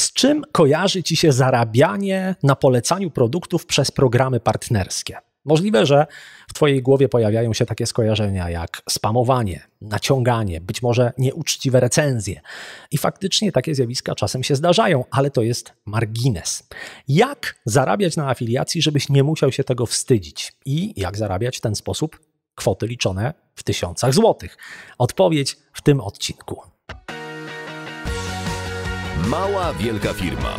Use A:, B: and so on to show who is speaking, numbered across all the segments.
A: Z czym kojarzy Ci się zarabianie na polecaniu produktów przez programy partnerskie? Możliwe, że w Twojej głowie pojawiają się takie skojarzenia jak spamowanie, naciąganie, być może nieuczciwe recenzje. I faktycznie takie zjawiska czasem się zdarzają, ale to jest margines. Jak zarabiać na afiliacji, żebyś nie musiał się tego wstydzić? I jak zarabiać w ten sposób kwoty liczone w tysiącach złotych? Odpowiedź w tym odcinku. Mała Wielka Firma.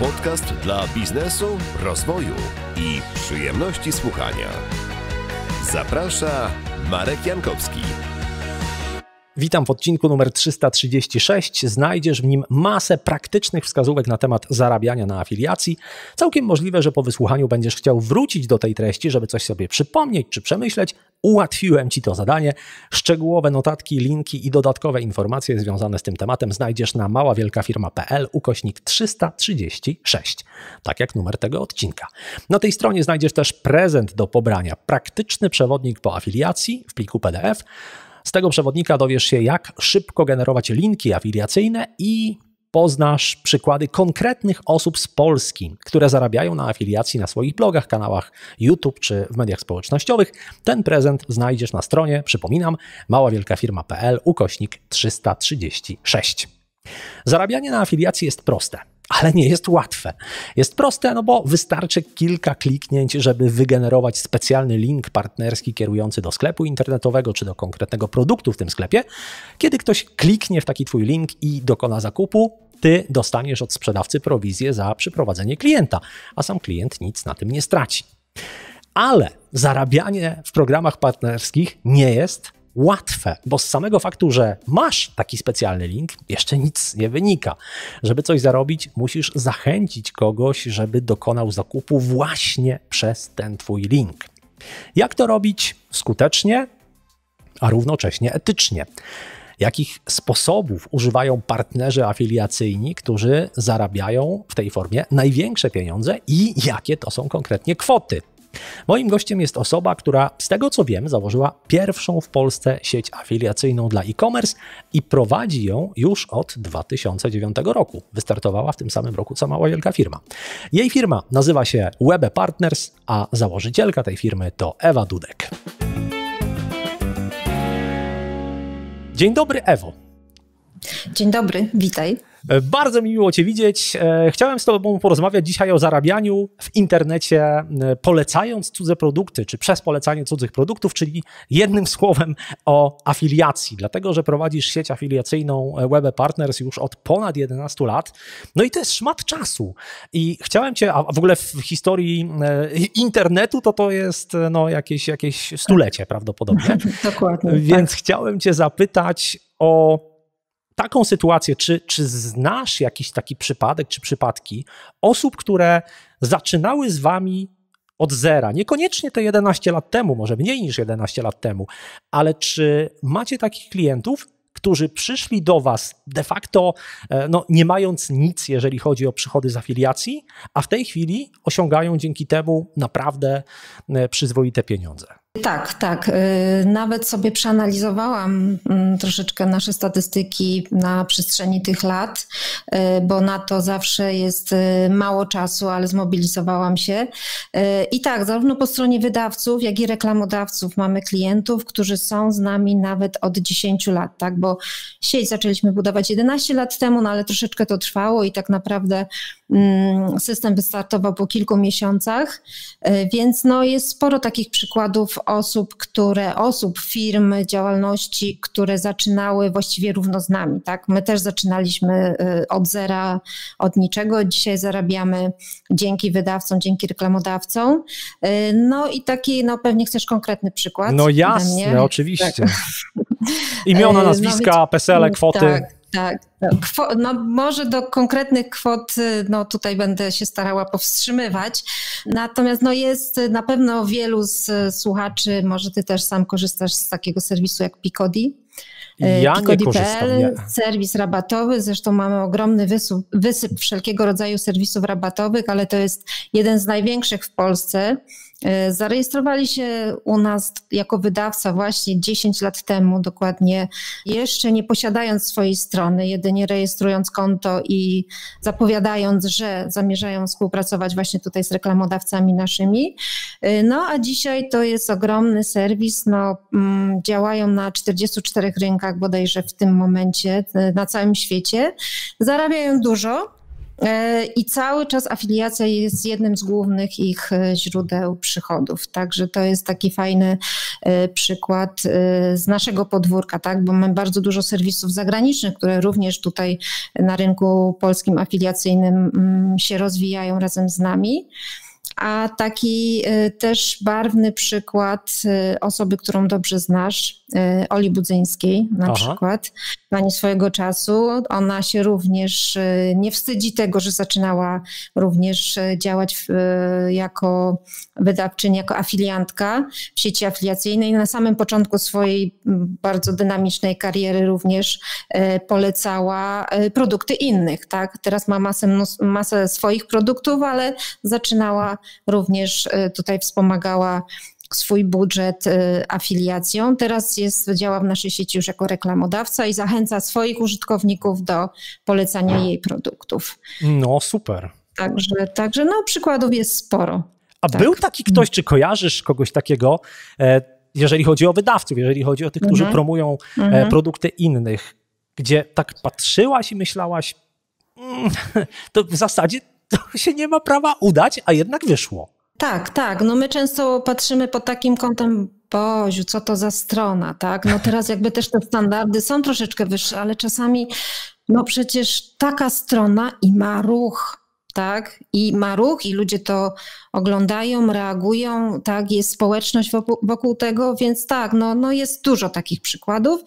A: Podcast dla biznesu, rozwoju i przyjemności słuchania. Zaprasza Marek Jankowski. Witam w odcinku numer 336. Znajdziesz w nim masę praktycznych wskazówek na temat zarabiania na afiliacji. Całkiem możliwe, że po wysłuchaniu będziesz chciał wrócić do tej treści, żeby coś sobie przypomnieć czy przemyśleć. Ułatwiłem Ci to zadanie. Szczegółowe notatki, linki i dodatkowe informacje związane z tym tematem znajdziesz na maławielkafirma.pl ukośnik 336, tak jak numer tego odcinka. Na tej stronie znajdziesz też prezent do pobrania, praktyczny przewodnik po afiliacji w pliku PDF z tego przewodnika dowiesz się, jak szybko generować linki afiliacyjne i poznasz przykłady konkretnych osób z Polski, które zarabiają na afiliacji na swoich blogach, kanałach YouTube czy w mediach społecznościowych. Ten prezent znajdziesz na stronie, przypominam, maławielkafirma.pl ukośnik 336. Zarabianie na afiliacji jest proste ale nie jest łatwe. Jest proste, no bo wystarczy kilka kliknięć, żeby wygenerować specjalny link partnerski kierujący do sklepu internetowego czy do konkretnego produktu w tym sklepie. Kiedy ktoś kliknie w taki twój link i dokona zakupu, ty dostaniesz od sprzedawcy prowizję za przyprowadzenie klienta, a sam klient nic na tym nie straci. Ale zarabianie w programach partnerskich nie jest łatwe, bo z samego faktu, że masz taki specjalny link, jeszcze nic nie wynika. Żeby coś zarobić, musisz zachęcić kogoś, żeby dokonał zakupu właśnie przez ten Twój link. Jak to robić skutecznie, a równocześnie etycznie? Jakich sposobów używają partnerzy afiliacyjni, którzy zarabiają w tej formie największe pieniądze i jakie to są konkretnie kwoty? Moim gościem jest osoba, która z tego co wiem założyła pierwszą w Polsce sieć afiliacyjną dla e-commerce i prowadzi ją już od 2009 roku. Wystartowała w tym samym roku co mała wielka firma. Jej firma nazywa się Webe Partners, a założycielka tej firmy to Ewa Dudek. Dzień dobry, Ewo. Dzień dobry, witaj. E, bardzo mi miło Cię widzieć. E, chciałem z Tobą porozmawiać dzisiaj o zarabianiu w internecie, e, polecając cudze produkty, czy przez polecanie cudzych produktów, czyli jednym słowem o afiliacji, dlatego że prowadzisz sieć afiliacyjną Web Partners już od ponad 11 lat. No i to jest szmat czasu. I chciałem Cię, a w ogóle w historii internetu to to jest no, jakieś, jakieś stulecie prawdopodobnie. Dokładnie. Tak. Więc tak. chciałem Cię zapytać o taką sytuację, czy, czy znasz jakiś taki przypadek, czy przypadki osób, które zaczynały z wami od zera. Niekoniecznie te 11 lat temu, może mniej niż 11 lat temu, ale czy macie takich klientów, którzy przyszli do Was de facto e, no, nie mając nic, jeżeli chodzi o przychody z afiliacji, a w tej chwili osiągają dzięki temu naprawdę e, przyzwoite pieniądze?
B: Tak, tak. Y, nawet sobie przeanalizowałam mm, troszeczkę nasze statystyki na przestrzeni tych lat, y, bo na to zawsze jest y, mało czasu, ale zmobilizowałam się. I tak, zarówno po stronie wydawców, jak i reklamodawców mamy klientów, którzy są z nami nawet od 10 lat, tak? Bo sieć zaczęliśmy budować 11 lat temu, no ale troszeczkę to trwało i tak naprawdę mm, system wystartował po kilku miesiącach, więc no jest sporo takich przykładów osób, które, osób, firm, działalności, które zaczynały właściwie równo z nami, tak? My też zaczynaliśmy y, od zera, od niczego. Dzisiaj zarabiamy dzięki wydawcom, dzięki reklamodawcom. Y, no i taki, no pewnie chcesz konkretny przykład. No jasne, oczywiście. Tak.
A: Imiona, y, no nazwiska, no, PESELE, kwoty. Tak.
B: Tak. no, może do konkretnych kwot y, no, tutaj będę się starała powstrzymywać. Natomiast no, jest na pewno wielu z y, słuchaczy, może ty też sam korzystasz z takiego serwisu jak Picodi.
A: Y, ja nie korzystam. Nie.
B: Serwis rabatowy, zresztą mamy ogromny wysyp wszelkiego rodzaju serwisów rabatowych, ale to jest jeden z największych w Polsce. E, zarejestrowali się u nas jako wydawca właśnie 10 lat temu dokładnie, jeszcze nie posiadając swojej strony, jedynie rejestrując konto i zapowiadając, że zamierzają współpracować właśnie tutaj z reklamodawcami naszymi. E, no a dzisiaj to jest ogromny serwis, no, mm, działają na 44 rynkach bodajże w tym momencie e, na całym świecie, zarabiają dużo E, I cały czas afiliacja jest jednym z głównych ich e, źródeł przychodów. Także to jest taki fajny e, przykład z naszego podwórka, tak? bo mamy bardzo dużo serwisów zagranicznych, które również tutaj na rynku polskim afiliacyjnym mm, się rozwijają razem z nami. A taki też barwny przykład osoby, którą dobrze znasz, Oli Budzyńskiej na Aha. przykład, wykorzystanie swojego czasu. Ona się również y, nie wstydzi tego, że zaczynała również y, działać w, y, jako wydawczyni, jako afiliantka w sieci afiliacyjnej. Na samym początku swojej bardzo dynamicznej kariery również polecała produkty innych. Tak? Teraz ma masę, masę swoich produktów, ale zaczynała również tutaj wspomagała swój budżet y, afiliacją. Teraz jest, działa w naszej sieci już jako reklamodawca i zachęca swoich użytkowników do polecania jej
A: produktów. No super.
B: Także, także no, przykładów jest sporo.
A: A tak. był taki mm. ktoś, czy kojarzysz kogoś takiego, e, jeżeli chodzi o wydawców, jeżeli chodzi o tych, którzy mhm. promują e, mhm. produkty innych, gdzie tak patrzyłaś i myślałaś, mm, to w zasadzie to się nie ma prawa udać, a jednak wyszło.
B: Tak, tak. No my często patrzymy pod takim kątem, Boziu, co to za strona, tak? No teraz jakby też te standardy są troszeczkę wyższe, ale czasami, no przecież taka strona i ma ruch tak? I ma ruch, i ludzie to oglądają, reagują, tak? Jest społeczność wokół, wokół tego, więc tak, no, no jest dużo takich przykładów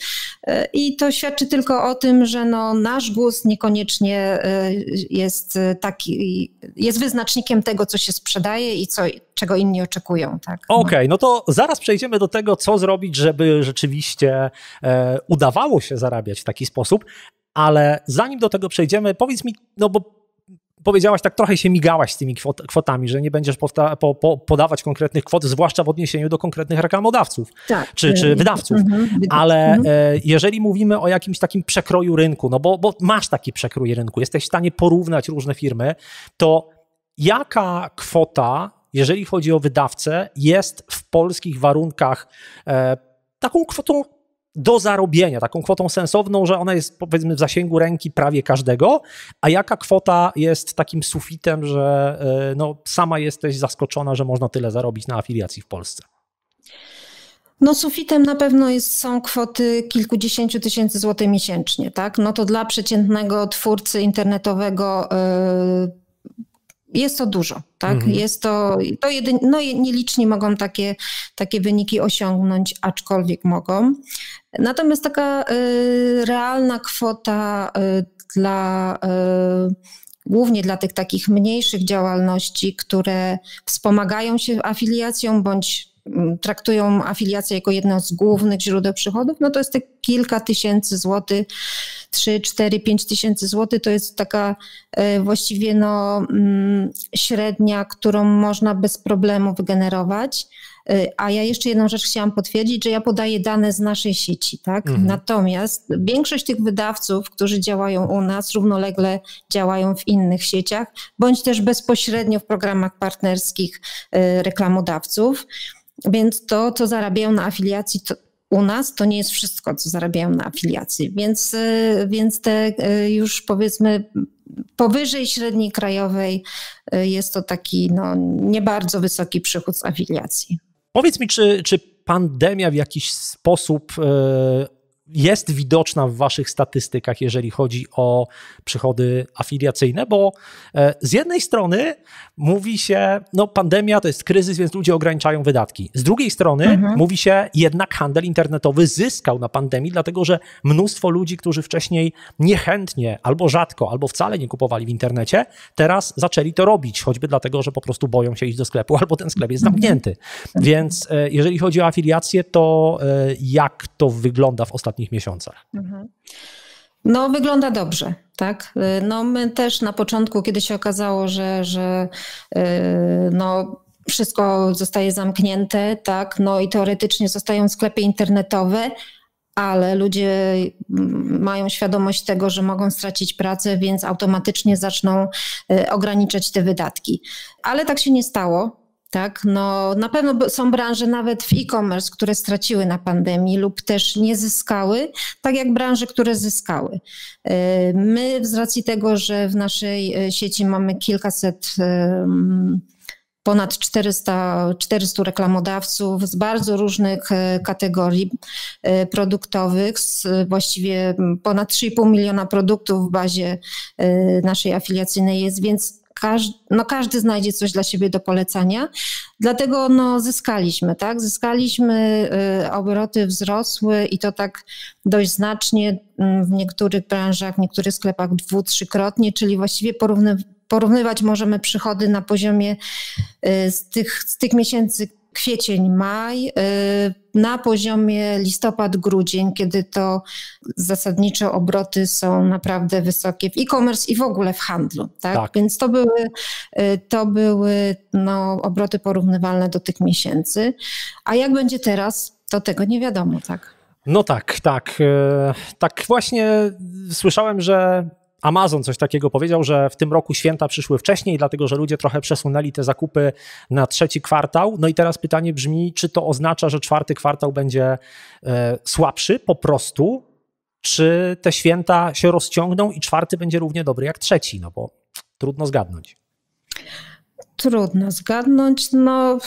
B: e, i to świadczy tylko o tym, że no, nasz głos niekoniecznie e, jest e, taki, jest wyznacznikiem tego, co się sprzedaje i co, czego inni oczekują. Tak? No. Okej, okay, no. to
A: zaraz przejdziemy do tego, co zrobić, żeby rzeczywiście e, udawało się zarabiać w taki sposób, ale zanim do tego przejdziemy, powiedz mi, no bo powiedziałaś, tak trochę się migałaś z tymi kwot, kwotami, że nie będziesz powta- po, po, podawać konkretnych kwot, zwłaszcza w odniesieniu do konkretnych reklamodawców tak. czy, czy mhm. wydawców. Mhm. Ale mhm. E, jeżeli mówimy o jakimś takim przekroju rynku, no bo, bo masz taki przekrój rynku, jesteś w stanie porównać różne firmy, to jaka kwota, jeżeli chodzi o wydawcę, jest w polskich warunkach e, taką kwotą do zarobienia, taką kwotą sensowną, że ona jest powiedzmy w zasięgu ręki prawie każdego, a jaka kwota jest takim sufitem, że e, no, sama jesteś zaskoczona, że można tyle zarobić na afiliacji w Polsce?
B: No sufitem na pewno jest, są kwoty kilkudziesięciu tysięcy złotych miesięcznie, tak? No to dla przeciętnego twórcy internetowego yy jest to dużo, tak? Mhm. Jest to, to jedyn, no nieliczni mogą takie, takie wyniki osiągnąć, aczkolwiek mogą. Natomiast taka y, realna kwota y, dla y, głównie dla tych takich mniejszych działalności, które wspomagają się afiliacją bądź Mm, traktują afiliację jako jedno z głównych źródeł przychodów, no to jest te kilka tysięcy złotych, 3, 4, 5 tysięcy złotych to jest taka e, właściwie no, mm, średnia, którą można bez problemu wygenerować. E, a ja jeszcze jedną rzecz chciałam potwierdzić, że ja podaję dane z naszej sieci, tak? Mhm. Natomiast większość tych wydawców, którzy działają u nas, równolegle działają w innych sieciach, bądź też bezpośrednio w programach partnerskich e, reklamodawców. Więc to, co zarabiają na afiliacji, to, u nas to nie jest wszystko, co zarabiają na afiliacji, więc, y, więc te y, już powiedzmy powyżej średniej krajowej y, jest to taki no, nie bardzo wysoki przychód z afiliacji.
A: Powiedz mi, czy, czy pandemia w jakiś sposób jest widoczna w Waszych statystykach, jeżeli chodzi o przychody afiliacyjne, bo e, z jednej strony mówi się, no pandemia to jest kryzys, więc ludzie ograniczają wydatki. Z drugiej strony mhm. mówi się, jednak handel internetowy zyskał na pandemii, dlatego że mnóstwo ludzi, którzy wcześniej niechętnie albo rzadko, albo wcale nie kupowali w internecie, teraz zaczęli to robić, choćby dlatego, że po prostu boją się iść do sklepu albo ten sklep jest mhm. zamknięty. Mhm. Więc e, jeżeli chodzi o afiliację, to e, jak to wygląda w ostatnim ostatnich miesiącach?
B: Mhm. No, wygląda dobrze, tak. Y, no, my też na początku, kiedy się okazało, że, że y, no, wszystko zostaje zamknięte, tak, no i teoretycznie zostają sklepy internetowe, ale ludzie mm, mają świadomość tego, że mogą stracić pracę, więc automatycznie zaczną y, ograniczać te wydatki. Ale tak się nie stało. Tak, no na pewno są branże nawet w e-commerce, które straciły na pandemii lub też nie zyskały, tak jak branże, które zyskały. Y, my z racji tego, że w naszej y, sieci mamy kilkaset ponad 400, 400 reklamodawców z bardzo różnych y, kategorii produktowych, z właściwie ponad 3,5 miliona produktów w bazie naszej afiliacyjnej jest, więc każdy, no każdy znajdzie coś dla siebie do polecania. Dlatego no, zyskaliśmy, tak? Zyskaliśmy, y, obroty wzrosły i to tak dość znacznie mm, w niektórych branżach, w niektórych sklepach dwu, trzykrotnie, czyli właściwie porówny, porównywać możemy przychody na poziomie y, z tych, z tych miesięcy, kwiecień, maj, y, na poziomie listopad-grudzień, kiedy to zasadnicze obroty są naprawdę wysokie w e-commerce i w ogóle w handlu. Tak? tak? Więc to były, y, to były no, obroty porównywalne do tych miesięcy. A jak będzie teraz, to tego nie wiadomo, tak?
A: No tak, tak. Y, tak właśnie słyszałem, że Amazon coś takiego powiedział, że w tym roku święta przyszły wcześniej, dlatego że ludzie trochę przesunęli te zakupy na trzeci kwartał. No i teraz pytanie brzmi, czy to oznacza, że czwarty kwartał będzie e, słabszy po prostu, czy te święta się rozciągną i czwarty będzie równie dobry jak trzeci, no bo trudno zgadnąć.
B: Trudno zgadnąć, no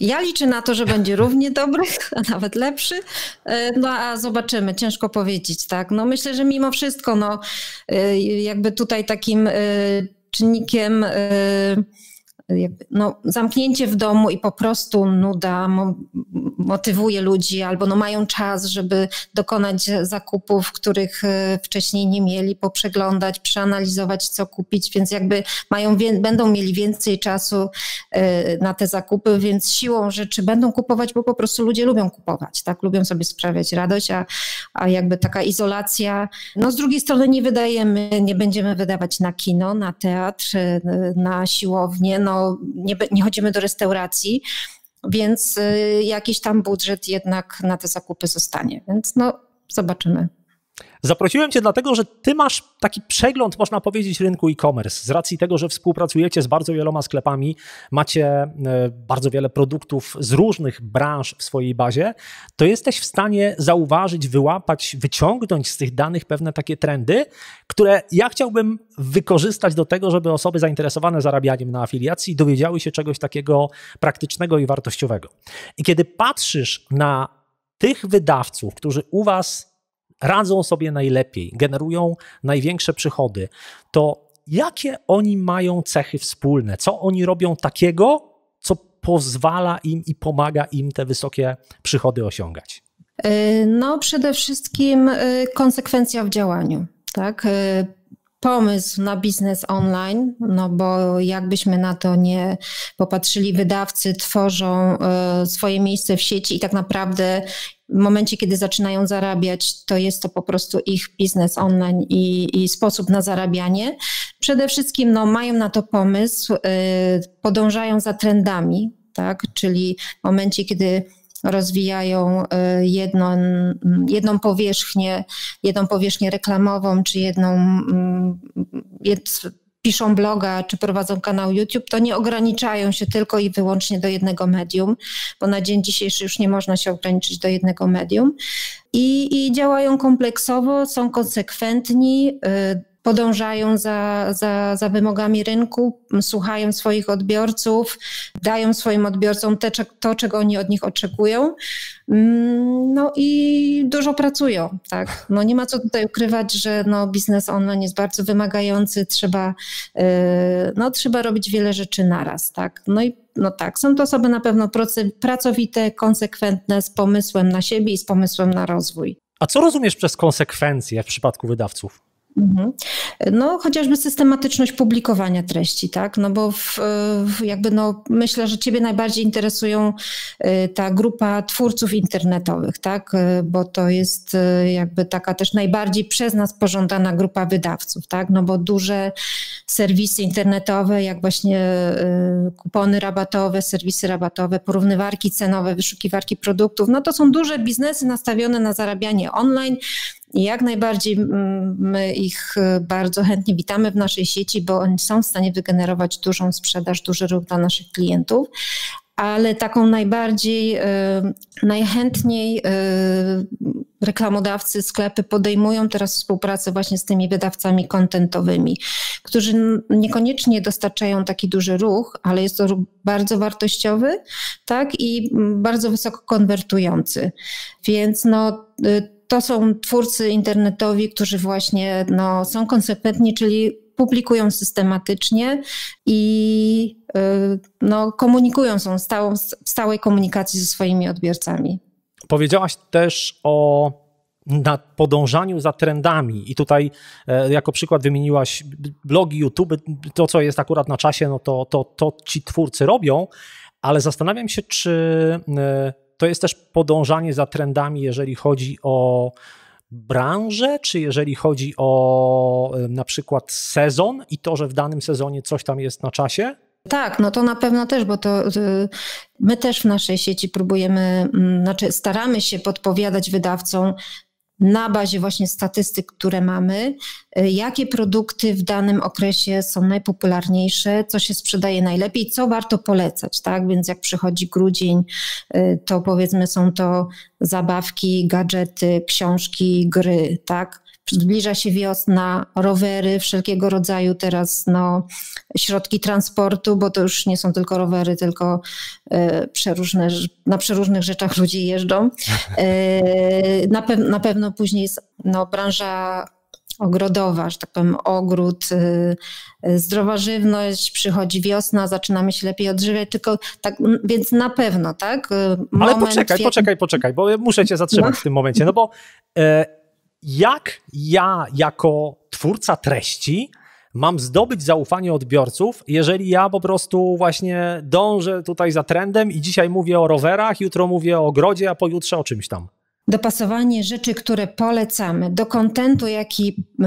B: ja liczę na to, że będzie równie dobry, a nawet lepszy. E, no a zobaczymy, ciężko powiedzieć, tak. No myślę, że mimo wszystko, no e, jakby tutaj takim e, czynnikiem no, zamknięcie w domu i po prostu nuda mo motywuje ludzi albo no, mają czas, żeby dokonać zakupów, których e, wcześniej nie mieli, poprzeglądać, przeanalizować, co kupić, więc jakby mają, będą mieli więcej czasu e, na te zakupy, więc siłą rzeczy będą kupować, bo po prostu ludzie lubią kupować, tak? Lubią sobie sprawiać radość, a, a jakby taka izolacja, no z drugiej strony nie wydajemy, nie będziemy wydawać na kino, na teatr, e, na siłownię, no nie, nie chodzimy do restauracji, więc y, jakiś tam budżet jednak na te zakupy zostanie. Więc no, zobaczymy.
A: Zaprosiłem Cię dlatego, że Ty masz taki przegląd, można powiedzieć, rynku e-commerce. Z racji tego, że współpracujecie z bardzo wieloma sklepami, macie e, bardzo wiele produktów z różnych branż w swojej bazie, to jesteś w stanie zauważyć, wyłapać, wyciągnąć z tych danych pewne takie trendy, które ja chciałbym wykorzystać do tego, żeby osoby zainteresowane zarabianiem na afiliacji dowiedziały się czegoś takiego praktycznego i wartościowego. I kiedy patrzysz na tych wydawców, którzy u Was radzą sobie najlepiej, generują największe przychody, to jakie oni mają cechy wspólne? Co oni robią takiego, co pozwala im i pomaga im te wysokie przychody osiągać?
B: Y, no, przede wszystkim y, konsekwencja w działaniu. Tak? Y, pomysł na biznes online, no bo jakbyśmy na to nie popatrzyli, wydawcy tworzą swoje miejsce w sieci i tak naprawdę w momencie, kiedy zaczynają zarabiać, to jest to po prostu ich biznes online i, i sposób na zarabianie. Przede wszystkim no, mają na to pomysł, yy, podążają za trendami, tak? czyli w momencie, kiedy rozwijają y, jedną, jedną powierzchnię, jedną powierzchnię reklamową, czy jedną, jed, piszą bloga czy prowadzą kanał YouTube, to nie ograniczają się tylko i wyłącznie do jednego medium, bo na dzień dzisiejszy już nie można się ograniczyć do jednego medium. I, i działają kompleksowo, są konsekwentni. Yy, podążają za, za, za wymogami rynku, słuchają swoich odbiorców, dają swoim odbiorcom te, to, czego oni od nich oczekują. Mm, no i dużo pracują, tak. No nie ma co tutaj ukrywać, że no biznes online jest bardzo wymagający, trzeba, y, no, trzeba robić wiele rzeczy naraz, tak. No i no tak, są to osoby na pewno pracowite, konsekwentne, z pomysłem na siebie i z pomysłem na
A: rozwój. A co rozumiesz przez konsekwencje w przypadku wydawców?
B: Mhm. No, chociażby systematyczność publikowania treści, tak? No bo w, w jakby no, myślę, że Ciebie najbardziej interesują y, ta grupa twórców internetowych, tak? Y, bo to jest y, jakby taka też najbardziej przez nas pożądana grupa wydawców, tak? No bo duże serwisy internetowe, jak właśnie kupony rabatowe, serwisy rabatowe, porównywarki cenowe, wyszukiwarki produktów, no to są duże biznesy nastawione na zarabianie online, jak najbardziej my ich e, bardzo chętnie witamy w naszej sieci, bo oni są w stanie wygenerować dużą sprzedaż, duży ruch dla naszych klientów, ale taką najbardziej, e, najchętniej e, reklamodawcy, sklepy podejmują teraz współpracę właśnie z tymi wydawcami kontentowymi, którzy niekoniecznie dostarczają taki duży ruch, ale jest to ruch bardzo wartościowy, tak, i bardzo wysoko konwertujący. Więc no y, to są twórcy internetowi, którzy właśnie no, są konsekwentni, czyli publikują systematycznie i y, no, komunikują, są stałą, w stałej komunikacji ze swoimi odbiorcami.
A: Powiedziałaś też o na podążaniu za trendami. I tutaj e, jako przykład wymieniłaś blogi, YouTube, to co jest akurat na czasie, no to, to, to ci twórcy robią, ale zastanawiam się, czy e, to jest też podążanie za trendami, jeżeli chodzi o branżę, czy jeżeli chodzi o na przykład sezon i to, że w danym sezonie coś tam jest na czasie?
B: Tak, no to na pewno też, bo to y, my też w naszej sieci próbujemy, mm, znaczy staramy się podpowiadać wydawcom, na bazie właśnie statystyk, które mamy, y, jakie produkty w danym okresie są najpopularniejsze, co się sprzedaje najlepiej, co warto polecać, tak? Więc jak przychodzi grudzień, y, to powiedzmy są to zabawki, gadżety, książki, gry, tak? zbliża się wiosna, rowery, wszelkiego rodzaju teraz no, środki transportu, bo to już nie są tylko rowery, tylko y, przeróżne, na przeróżnych rzeczach ludzie jeżdżą. Y, na, pe na pewno później jest no, branża ogrodowa, że tak powiem, ogród, e, zdrowa żywność, przychodzi wiosna, zaczynamy się lepiej odżywiać, tylko tak, więc na pewno, tak? Moment, Ale poczekaj, poczekaj,
A: poczekaj, bo muszę cię zatrzymać no. w tym momencie, no bo jak ja jako twórca treści mam zdobyć zaufanie odbiorców, jeżeli ja po prostu właśnie dążę tutaj za trendem i dzisiaj mówię o rowerach, jutro mówię o ogrodzie, a pojutrze o czymś tam.
B: Dopasowanie rzeczy, które polecamy do kontentu, jaki, y,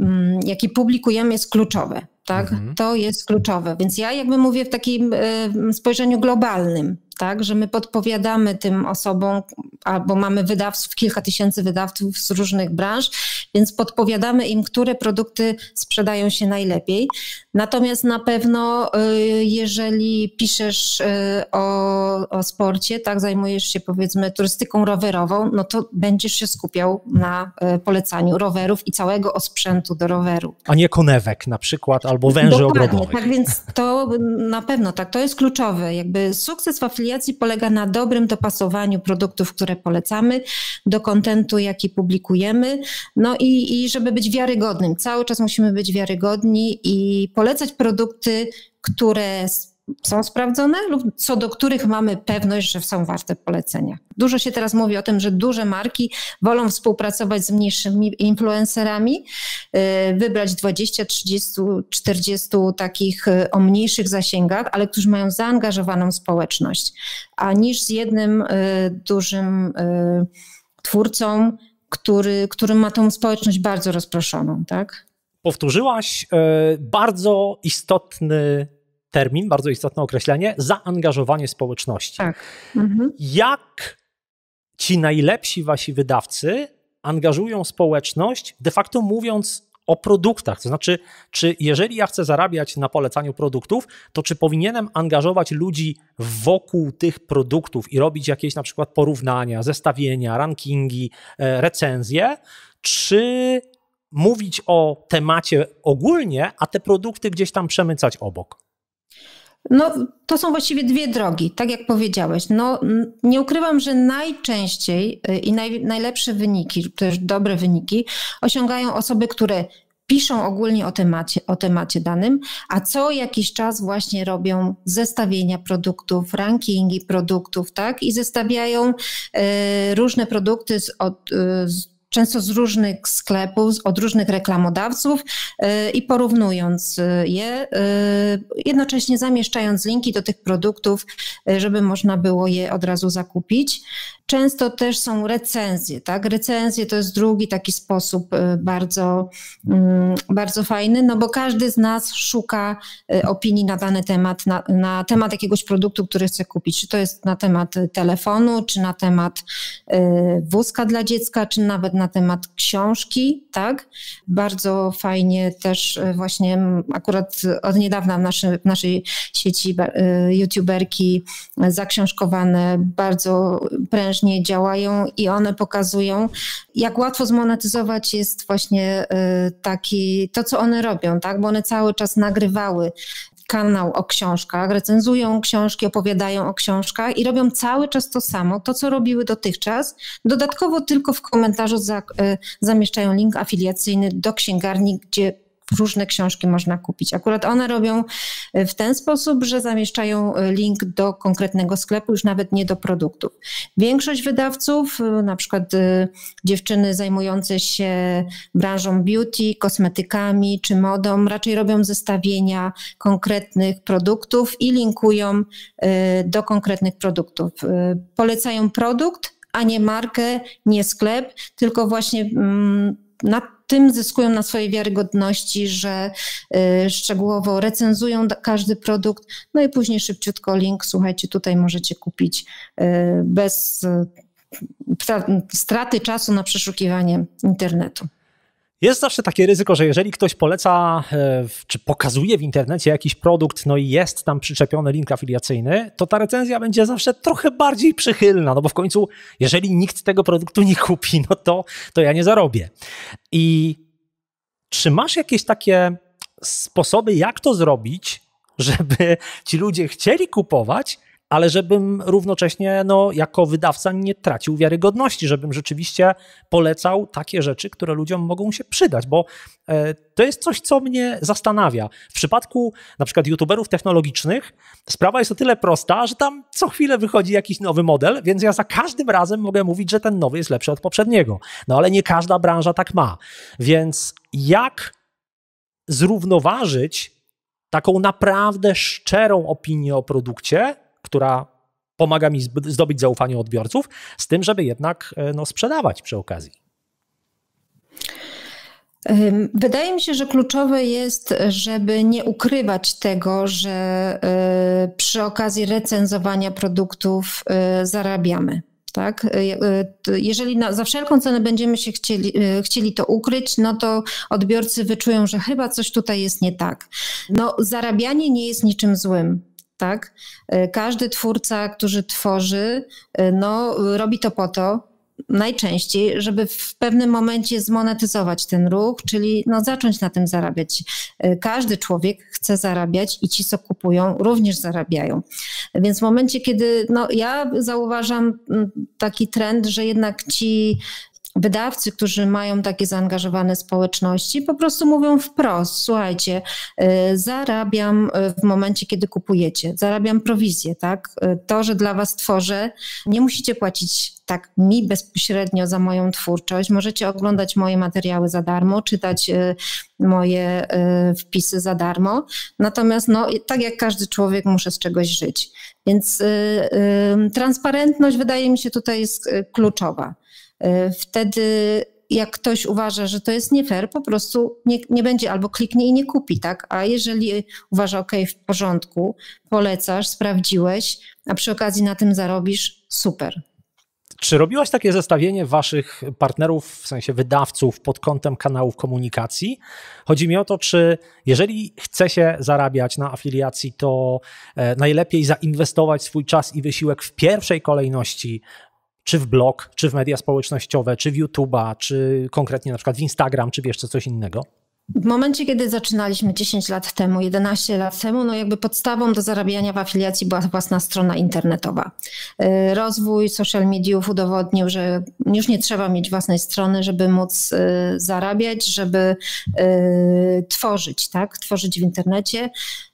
B: mm, jaki publikujemy, jest kluczowe. Tak? Mhm. To jest kluczowe. Więc ja jakby mówię w takim y, spojrzeniu globalnym tak? Że my podpowiadamy tym osobom, albo mamy wydawców, kilka tysięcy wydawców z różnych branż, więc podpowiadamy im, które produkty sprzedają się najlepiej. Natomiast na pewno, y, jeżeli piszesz y, o, o sporcie, tak, zajmujesz się powiedzmy turystyką rowerową, no to będziesz się skupiał na y, polecaniu rowerów i całego osprzętu do roweru.
A: A nie konewek na przykład, albo węży Dokładnie, ogrodowych. Tak
B: więc to na pewno tak, to jest kluczowe. Jakby sukces w afiliacji afiliacji polega na dobrym dopasowaniu produktów, które polecamy, do kontentu, jaki publikujemy, no i, i żeby być wiarygodnym. Cały czas musimy być wiarygodni i polecać produkty, które są sprawdzone lub co do których mamy pewność, że są warte polecenia. Dużo się teraz mówi o tym, że duże marki wolą współpracować z mniejszymi influencerami, y, wybrać 20, 30, 40 takich y, o mniejszych zasięgach, ale którzy mają zaangażowaną społeczność, a niż z jednym y, dużym twórcą, który, który ma tą społeczność bardzo rozproszoną, tak?
A: Powtórzyłaś e, bardzo istotny termin, bardzo istotne określenie, zaangażowanie społeczności. Tak. Mhm. Jak ci najlepsi wasi wydawcy angażują społeczność, de facto mówiąc o produktach. To znaczy, czy jeżeli ja chcę zarabiać na polecaniu produktów, to czy powinienem angażować ludzi wokół tych produktów i robić jakieś na przykład porównania, zestawienia, rankingi, e, recenzje, czy mówić o temacie ogólnie, a te produkty gdzieś tam przemycać obok?
B: No, to są właściwie dwie drogi, tak jak powiedziałeś. No, nie ukrywam, że najczęściej y, i naj, najlepsze wyniki, też dobre wyniki, osiągają osoby, które piszą ogólnie o temacie, o temacie danym, a co jakiś czas właśnie robią zestawienia produktów, rankingi produktów, tak? I zestawiają y, różne produkty z, od, y, z często z różnych sklepów, od różnych reklamodawców y, i porównując y, je, y, jednocześnie zamieszczając linki do tych produktów, żeby można było je od razu zakupić. Często też są recenzje, tak? Recenzje to jest drugi taki sposób y, bardzo, mm, bardzo fajny, no bo każdy z nas szuka y, opinii na dany temat, na, na temat jakiegoś produktu, który chce kupić. Czy to jest na temat y, telefonu, czy na temat wózka dla dziecka, czy nawet na temat książki, tak? Bardzo fajnie też właśnie akurat od niedawna w, naszy, w naszej sieci youtuberki zaksiążkowane bardzo prężnie prężnie działają i one pokazują, jak łatwo zmonetyzować jest właśnie y, taki, to co one robią, tak? Bo one cały czas nagrywały kanał o książkach, recenzują książki, opowiadają o książkach i robią cały czas to samo, to co robiły dotychczas. Dodatkowo tylko w komentarzu za, y, zamieszczają link afiliacyjny do księgarni, gdzie różne książki można kupić. Akurat one robią e, w ten sposób, że zamieszczają e, link do konkretnego sklepu, już nawet nie do produktów. Większość wydawców, e, na przykład dziewczyny zajmujące się branżą beauty, kosmetykami czy modą, raczej robią zestawienia konkretnych produktów i linkują do konkretnych produktów. Polecają produkt, a nie markę, nie sklep, tylko właśnie mm, na tym zyskują na swojej wiarygodności, że y, szczegółowo recenzują każdy produkt, no i później szybciutko link, słuchajcie, tutaj możecie kupić y, bez y, straty czasu na przeszukiwanie internetu.
A: Jest zawsze takie ryzyko, że jeżeli ktoś poleca e, czy pokazuje w internecie jakiś produkt, no i jest tam przyczepiony link afiliacyjny, to ta recenzja będzie zawsze trochę bardziej przychylna, no bo w końcu, jeżeli nikt tego produktu nie kupi, no to, to ja nie zarobię. I czy masz jakieś takie sposoby, jak to zrobić, żeby ci ludzie chcieli kupować, ale żebym równocześnie no, jako wydawca nie tracił wiarygodności, żebym rzeczywiście polecał takie rzeczy, które ludziom mogą się przydać, bo e, to jest coś, co mnie zastanawia. W przypadku na przykład youtuberów technologicznych sprawa jest o tyle prosta, że tam co chwilę wychodzi jakiś nowy model, więc ja za każdym razem mogę mówić, że ten nowy jest lepszy od poprzedniego. No ale nie każda branża tak ma. Więc jak zrównoważyć taką naprawdę szczerą opinię o produkcie która pomaga mi zdobyć zaufanie odbiorców, z tym, żeby jednak e, no, sprzedawać przy okazji.
B: Wydaje mi się, że kluczowe jest, żeby nie ukrywać tego, że e, przy okazji recenzowania produktów e, zarabiamy. Tak? Jeżeli na, za wszelką cenę będziemy się chcieli, chcieli to ukryć, no to odbiorcy wyczują, że chyba coś tutaj jest nie tak. No, zarabianie nie jest niczym złym tak? E, każdy twórca, który tworzy, e, no, robi to po to, najczęściej, żeby w pewnym momencie zmonetyzować ten ruch, czyli no, zacząć na tym zarabiać. E, każdy człowiek chce zarabiać i ci, co kupują, również zarabiają. Więc w momencie, kiedy no, ja zauważam taki trend, że jednak ci wydawcy, którzy mają takie zaangażowane społeczności, po prostu mówią wprost: słuchajcie, y, zarabiam y, w momencie, kiedy kupujecie, zarabiam prowizję, tak? Y, to, że dla was tworzę, nie musicie płacić tak mi bezpośrednio za moją twórczość. Możecie oglądać moje materiały za darmo, czytać moje wpisy za darmo. Natomiast, no, tak jak każdy człowiek, muszę z czegoś żyć. Więc transparentność wydaje mi się tutaj jest kluczowa. Y, wtedy jak ktoś uważa, że to jest nie fair, po prostu nie, nie będzie albo kliknie i nie kupi, tak? A jeżeli uważa, ok, w porządku, polecasz, sprawdziłeś, a przy okazji na tym zarobisz, super.
A: Czy robiłaś takie zestawienie waszych partnerów, w sensie wydawców, pod kątem kanałów komunikacji? Chodzi mi o to, czy jeżeli chce się zarabiać na afiliacji, to e, najlepiej zainwestować swój czas i wysiłek w pierwszej kolejności czy w blog, czy w media społecznościowe, czy w YouTube'a, czy konkretnie na przykład w Instagram, czy jeszcze coś innego?
B: W momencie, kiedy zaczynaliśmy 10 lat temu, 11 lat temu, no jakby podstawą do zarabiania w afiliacji była własna strona internetowa. Y, rozwój social mediów udowodnił, że już nie trzeba mieć własnej strony, żeby móc y, zarabiać, żeby y, tworzyć, tak? Tworzyć w internecie.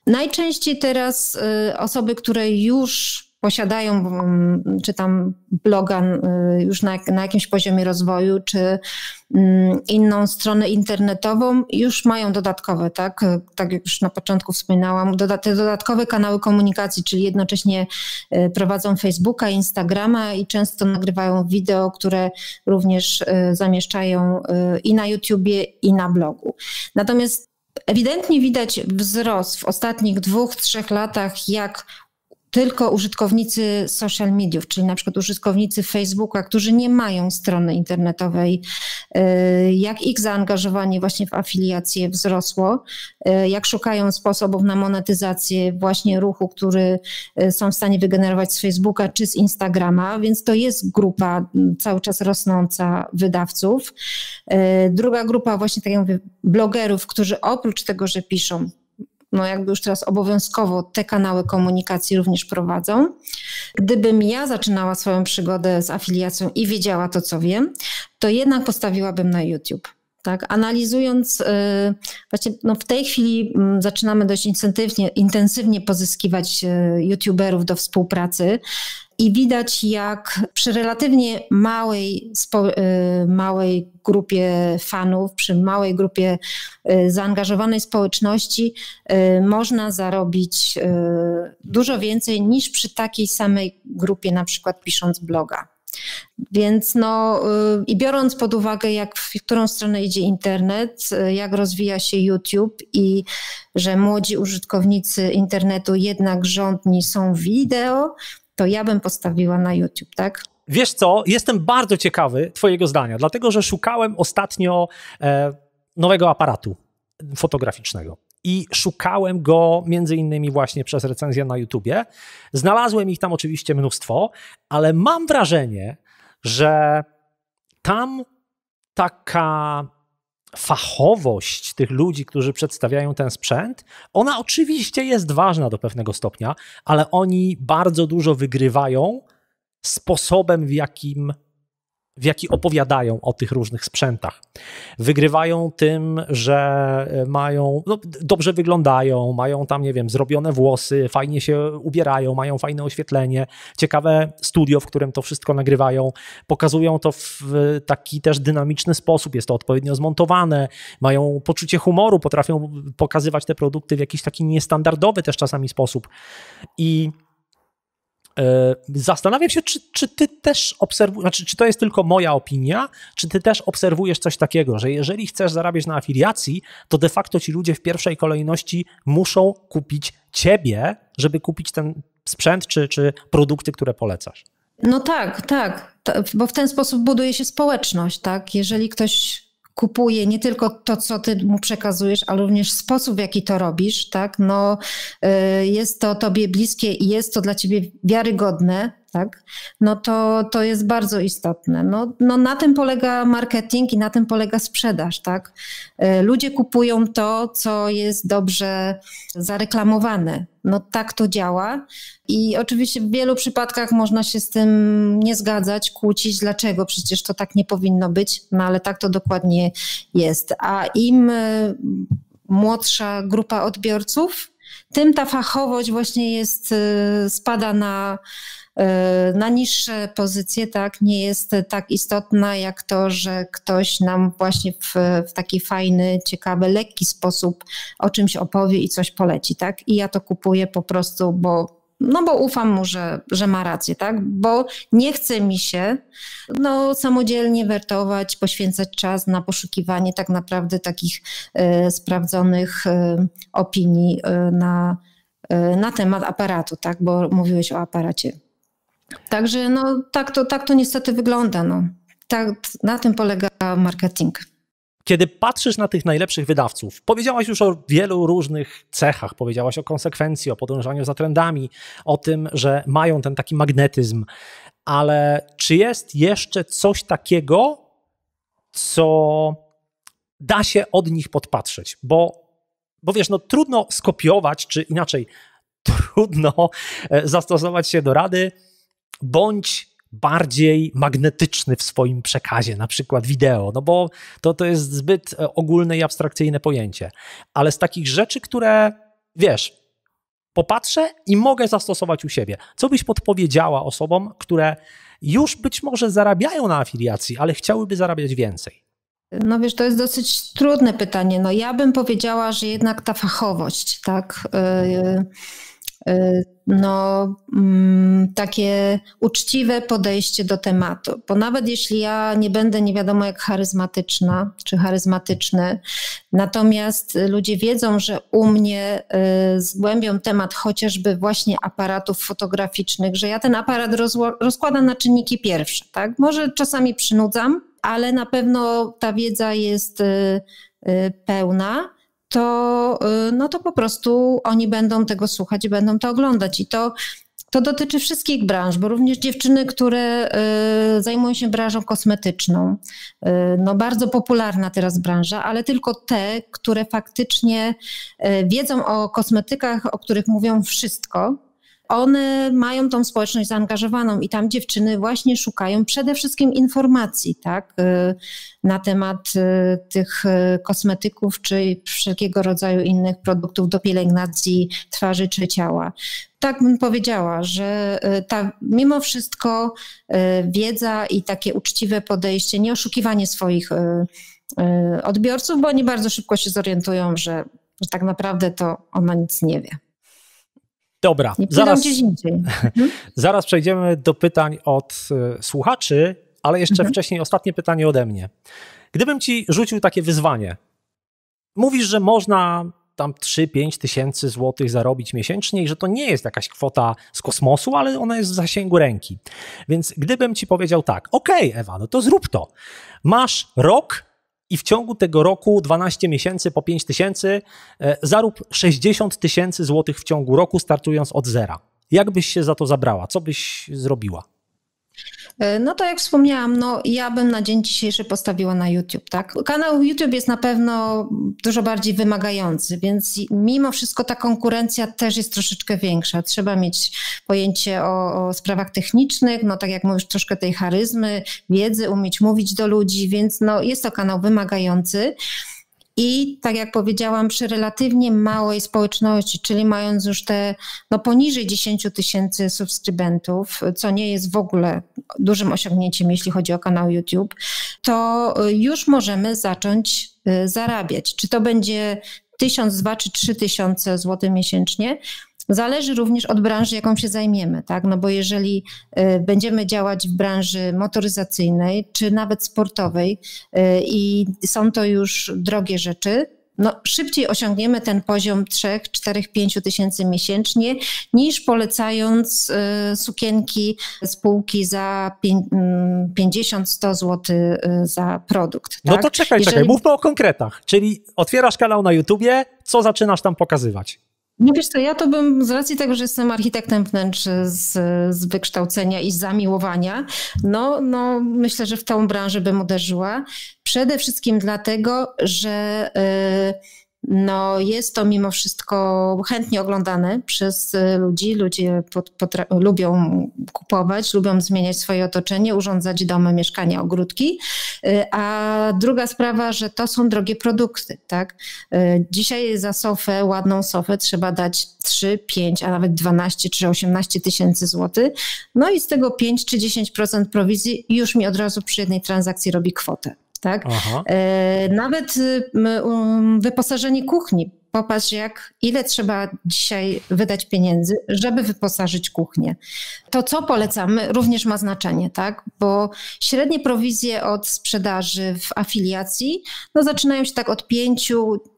B: Najczęściej teraz osoby, które już posiadają, mm, czy tam bloga y, już na, na jakimś poziomie rozwoju, czy mm, inną stronę internetową, już mają dodatkowe, tak? Y, tak jak już na początku wspominałam, doda te dodatkowe kanały komunikacji, czyli jednocześnie y, prowadzą Facebooka, Instagrama i często nagrywają wideo, które również zamieszczają i na YouTubie, i na blogu. Natomiast Ewidentnie widać wzrost w ostatnich dwóch, trzech latach, jak tylko użytkownicy social mediów, czyli na przykład użytkownicy Facebooka, którzy nie mają strony internetowej, y, jak ich zaangażowanie właśnie w afiliację wzrosło, y, jak szukają sposobów na monetyzację właśnie ruchu, który y, są w stanie wygenerować z Facebooka czy z Instagrama, więc to jest grupa cały czas rosnąca wydawców. Druga grupa właśnie, tak jak mówię, blogerów, którzy oprócz tego, że piszą, no jakby już teraz obowiązkowo te kanały komunikacji również prowadzą. Gdybym ja zaczynała swoją przygodę z afiliacją i wiedziała to, co wiem, to jednak postawiłabym na YouTube tak, analizując, y, właśnie no w tej chwili mm, zaczynamy dość intensywnie, intensywnie pozyskiwać y, YouTuberów do współpracy i widać, jak przy relatywnie małej, spo, y, małej grupie fanów, przy małej grupie zaangażowanej społeczności można zarobić dużo więcej niż przy takiej samej grupie, na przykład pisząc bloga. Więc no y, i biorąc pod uwagę, jak, w którą stronę idzie internet, y, jak rozwija się YouTube i że młodzi użytkownicy internetu jednak rządni są wideo, to ja bym postawiła na YouTube, tak?
A: Wiesz co, jestem bardzo ciekawy Twojego zdania, dlatego że szukałem ostatnio e, nowego aparatu fotograficznego. I szukałem go między innymi właśnie przez recenzję na YouTubie. Znalazłem ich tam oczywiście mnóstwo, ale mam wrażenie, że tam taka fachowość tych ludzi, którzy przedstawiają ten sprzęt, ona oczywiście jest ważna do pewnego stopnia, ale oni bardzo dużo wygrywają sposobem, w jakim w jaki opowiadają o tych różnych sprzętach. Wygrywają tym, że e, mają, no, dobrze wyglądają, mają tam, nie wiem, zrobione włosy, fajnie się ubierają, mają fajne oświetlenie, ciekawe studio, w którym to wszystko nagrywają. Pokazują to w taki też dynamiczny sposób, jest to odpowiednio zmontowane, mają poczucie humoru, potrafią pokazywać te produkty w jakiś taki niestandardowy też czasami sposób. I E, zastanawiam się, czy, czy ty też obserwujesz, znaczy, czy to jest tylko moja opinia, czy ty też obserwujesz coś takiego, że jeżeli chcesz zarabiać na afiliacji, to de facto ci ludzie w pierwszej kolejności muszą kupić ciebie, żeby kupić ten sprzęt czy, czy produkty, które polecasz. No tak,
B: tak, bo w ten sposób buduje się społeczność, tak? Jeżeli ktoś kupuje nie tylko to, co ty mu przekazujesz, ale również sposób, w jaki to robisz, tak? No, y, jest to tobie bliskie i jest to dla ciebie wiarygodne, tak? no to, to jest bardzo istotne. No, no na tym polega marketing i na tym polega sprzedaż. Tak? E, ludzie kupują to, co jest dobrze zareklamowane. No tak to działa i oczywiście w wielu przypadkach można się z tym nie zgadzać, kłócić, dlaczego przecież to tak nie powinno być, no ale tak to dokładnie jest. A im e, młodsza grupa odbiorców, tym ta fachowość właśnie jest, e, spada na, E, na niższe pozycje, tak, nie jest tak istotna jak to, że ktoś nam właśnie w, w taki fajny, ciekawy, lekki sposób o czymś opowie i coś poleci, tak? I ja to kupuję po prostu, bo no bo ufam mu, że, że ma rację, tak? Bo nie chce mi się no, samodzielnie wertować, poświęcać czas na poszukiwanie tak naprawdę takich e, sprawdzonych e, opinii na, na temat aparatu, tak? Bo mówiłeś o aparacie. Także no, tak, to, tak to niestety wygląda. No. Tak, na tym polega
A: marketing. Kiedy patrzysz na tych najlepszych wydawców, powiedziałaś już o wielu różnych cechach, powiedziałaś o konsekwencji, o podążaniu za trendami, o tym, że mają ten taki magnetyzm, ale czy jest jeszcze coś takiego, co da się od nich podpatrzeć? Bo, bo wiesz, no trudno skopiować, czy inaczej, trudno e, zastosować się do rady bądź bardziej magnetyczny w swoim przekazie, na przykład wideo, no bo to, to jest zbyt e, ogólne i abstrakcyjne pojęcie. Ale z takich rzeczy, które wiesz, popatrzę i mogę zastosować u siebie. Co byś podpowiedziała osobom, które już być może zarabiają na afiliacji, ale chciałyby zarabiać więcej?
B: No wiesz, to jest dosyć trudne pytanie. No ja bym powiedziała, że jednak ta fachowość, tak? Yy Y, no, mm, takie uczciwe podejście do tematu. Bo nawet jeśli ja nie będę nie wiadomo jak charyzmatyczna czy charyzmatyczny, natomiast ludzie wiedzą, że u mnie y, zgłębią temat chociażby właśnie aparatów fotograficznych, że ja ten aparat rozkładam na czynniki pierwsze. Tak? Może czasami przynudzam, ale na pewno ta wiedza jest y, pełna to, y, no to po prostu oni będą tego słuchać i będą to oglądać. I to, to dotyczy wszystkich branż, bo również dziewczyny, które y, zajmują się branżą kosmetyczną. Y, no bardzo popularna teraz branża, ale tylko te, które faktycznie wiedzą o kosmetykach, o których mówią wszystko one mają tą społeczność zaangażowaną i tam dziewczyny właśnie szukają przede wszystkim informacji, tak, y, na temat y, tych y, kosmetyków czy wszelkiego rodzaju innych produktów do pielęgnacji twarzy czy ciała. Tak bym powiedziała, że ta, mimo wszystko wiedza i takie uczciwe podejście, nie oszukiwanie swoich odbiorców, bo oni bardzo szybko się zorientują, że, że tak naprawdę to ona nic nie wie.
A: Dobra, zaraz, mhm. zaraz przejdziemy do pytań od e, słuchaczy, ale jeszcze mhm. wcześniej ostatnie pytanie ode mnie. Gdybym ci rzucił takie wyzwanie, mówisz, że można tam 3-5 tysięcy złotych zarobić miesięcznie i że to nie jest jakaś kwota z kosmosu, ale ona jest w zasięgu ręki. Więc gdybym ci powiedział tak, okej okay, Ewa, no to zrób to. Masz rok i w ciągu tego roku 12 miesięcy po 5 tysięcy e, zarób 60 tysięcy złotych w ciągu roku startując od zera. Jak byś się za to zabrała? Co byś zrobiła?
B: E, no to jak wspomniałam, no ja bym na dzień dzisiejszy postawiła na YouTube, tak? Kanał YouTube jest na pewno dużo bardziej wymagający, więc mimo wszystko ta konkurencja też jest troszeczkę większa. Trzeba mieć pojęcie o, o sprawach technicznych, no tak jak mówisz, troszkę tej charyzmy, wiedzy, umieć mówić do ludzi, więc no jest to kanał wymagający i tak jak powiedziałam, przy relatywnie małej społeczności, czyli mając już te no, poniżej 10 tysięcy subskrybentów, co nie jest w ogóle dużym osiągnięciem, jeśli chodzi o kanał YouTube, to y, już możemy zacząć y, zarabiać. Czy to będzie 1000, 2 czy 3 tysiące złotych miesięcznie, Zależy również od branży, jaką się zajmiemy, tak? No bo jeżeli y, będziemy działać w branży motoryzacyjnej czy nawet sportowej y, i są to już drogie rzeczy, no, szybciej osiągniemy ten poziom 3, 4, 5 tysięcy miesięcznie, niż polecając y, sukienki spółki za 50-100 mm, zł za
A: produkt. Tak? No to tak? czekaj, Jeżeli... czekaj, mówmy o konkretach. Czyli otwierasz kanał na YouTubie, co zaczynasz tam pokazywać?
B: Nie no wiesz co, ja to bym z racji tego, że jestem architektem wnętrz z, z wykształcenia i z zamiłowania, no, no myślę, że w tą branżę bym uderzyła. Przede wszystkim dlatego, że... Yy, no jest to mimo wszystko chętnie oglądane przez y, ludzi. Ludzie lubią kupować, lubią zmieniać swoje otoczenie, urządzać domy, mieszkania, ogródki. Y, a druga sprawa, że to są drogie produkty. Tak? Y, dzisiaj za sofę, ładną sofę trzeba dać 3, 5, a nawet 12 czy 18 tysięcy złotych. No i z tego 5 czy 10% prowizji już mi od razu przy jednej transakcji robi kwotę tak? Aha. E, nawet y, um, wyposażenie kuchni popatrz jak, ile trzeba dzisiaj wydać pieniędzy, żeby wyposażyć kuchnię. To, co polecamy, również ma znaczenie, tak? Bo średnie prowizje od sprzedaży w afiliacji, no zaczynają się tak od 5,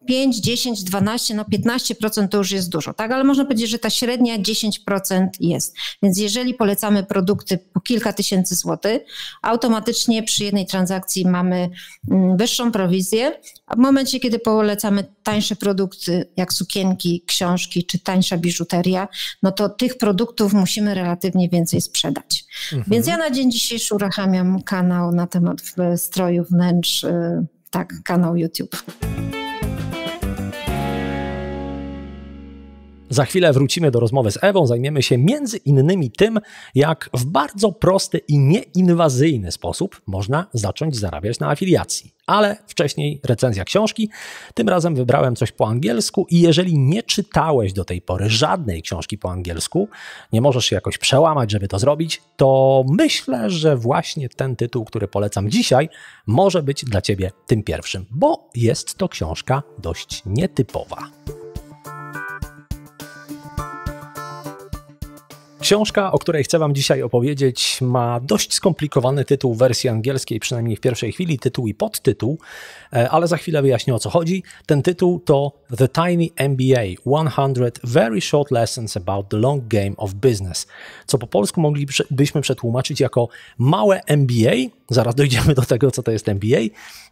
B: 5, 10, 12, no 15% to już jest dużo, tak? Ale można powiedzieć, że ta średnia 10% jest. Więc jeżeli polecamy produkty po kilka tysięcy złotych, automatycznie przy jednej transakcji mamy mm, wyższą prowizję, a w momencie, kiedy polecamy tańsze produkty, jak sukienki, książki czy tańsza biżuteria, no to tych produktów musimy relatywnie więcej sprzedać. Mhm. Więc ja na dzień dzisiejszy uruchamiam kanał na temat stroju wnętrz, y, tak, kanał YouTube.
A: Za chwilę wrócimy do rozmowy z Ewą, zajmiemy się między innymi tym, jak w bardzo prosty i nieinwazyjny sposób można zacząć zarabiać na afiliacji ale wcześniej recenzja książki. Tym razem wybrałem coś po angielsku i jeżeli nie czytałeś do tej pory żadnej książki po angielsku, nie możesz się jakoś przełamać, żeby to zrobić, to myślę, że właśnie ten tytuł, który polecam dzisiaj, może być dla ciebie tym pierwszym, bo jest to książka dość nietypowa. Książka, o której chcę Wam dzisiaj opowiedzieć, ma dość skomplikowany tytuł w wersji angielskiej, przynajmniej w pierwszej chwili, tytuł i podtytuł, e, ale za chwilę wyjaśnię o co chodzi. Ten tytuł to The Tiny MBA 100 Very Short Lessons About the Long Game of Business, co po polsku moglibyśmy przetłumaczyć jako Małe MBA. Zaraz dojdziemy do tego, co to jest MBA.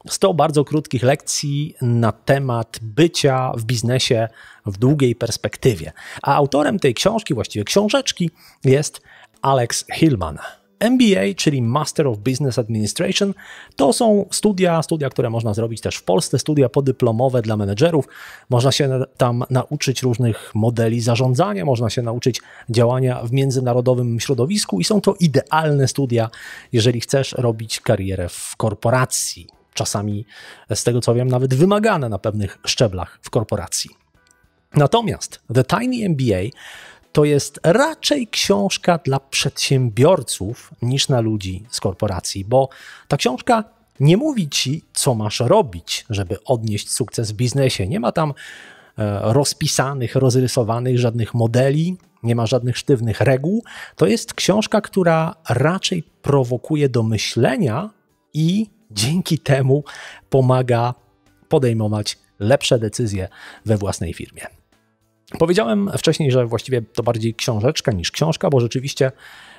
A: 100 bardzo krótkich lekcji na temat bycia w biznesie w długiej perspektywie. A autorem tej książki, właściwie książeczki, jest Alex Hillman. MBA, czyli Master of Business Administration, to są studia, studia, które można zrobić też w Polsce, studia podyplomowe dla menedżerów. Można się tam nauczyć różnych modeli zarządzania, można się nauczyć działania w międzynarodowym środowisku i są to idealne studia, jeżeli chcesz robić karierę w korporacji. Czasami, z tego co wiem, nawet wymagane na pewnych szczeblach w korporacji. Natomiast The Tiny MBA to jest raczej książka dla przedsiębiorców niż na ludzi z korporacji, bo ta książka nie mówi ci, co masz robić, żeby odnieść sukces w biznesie. Nie ma tam e, rozpisanych, rozrysowanych żadnych modeli, nie ma żadnych sztywnych reguł. To jest książka, która raczej prowokuje do myślenia i dzięki temu pomaga podejmować lepsze decyzje we własnej firmie. Powiedziałem wcześniej, że właściwie to bardziej książeczka niż książka, bo rzeczywiście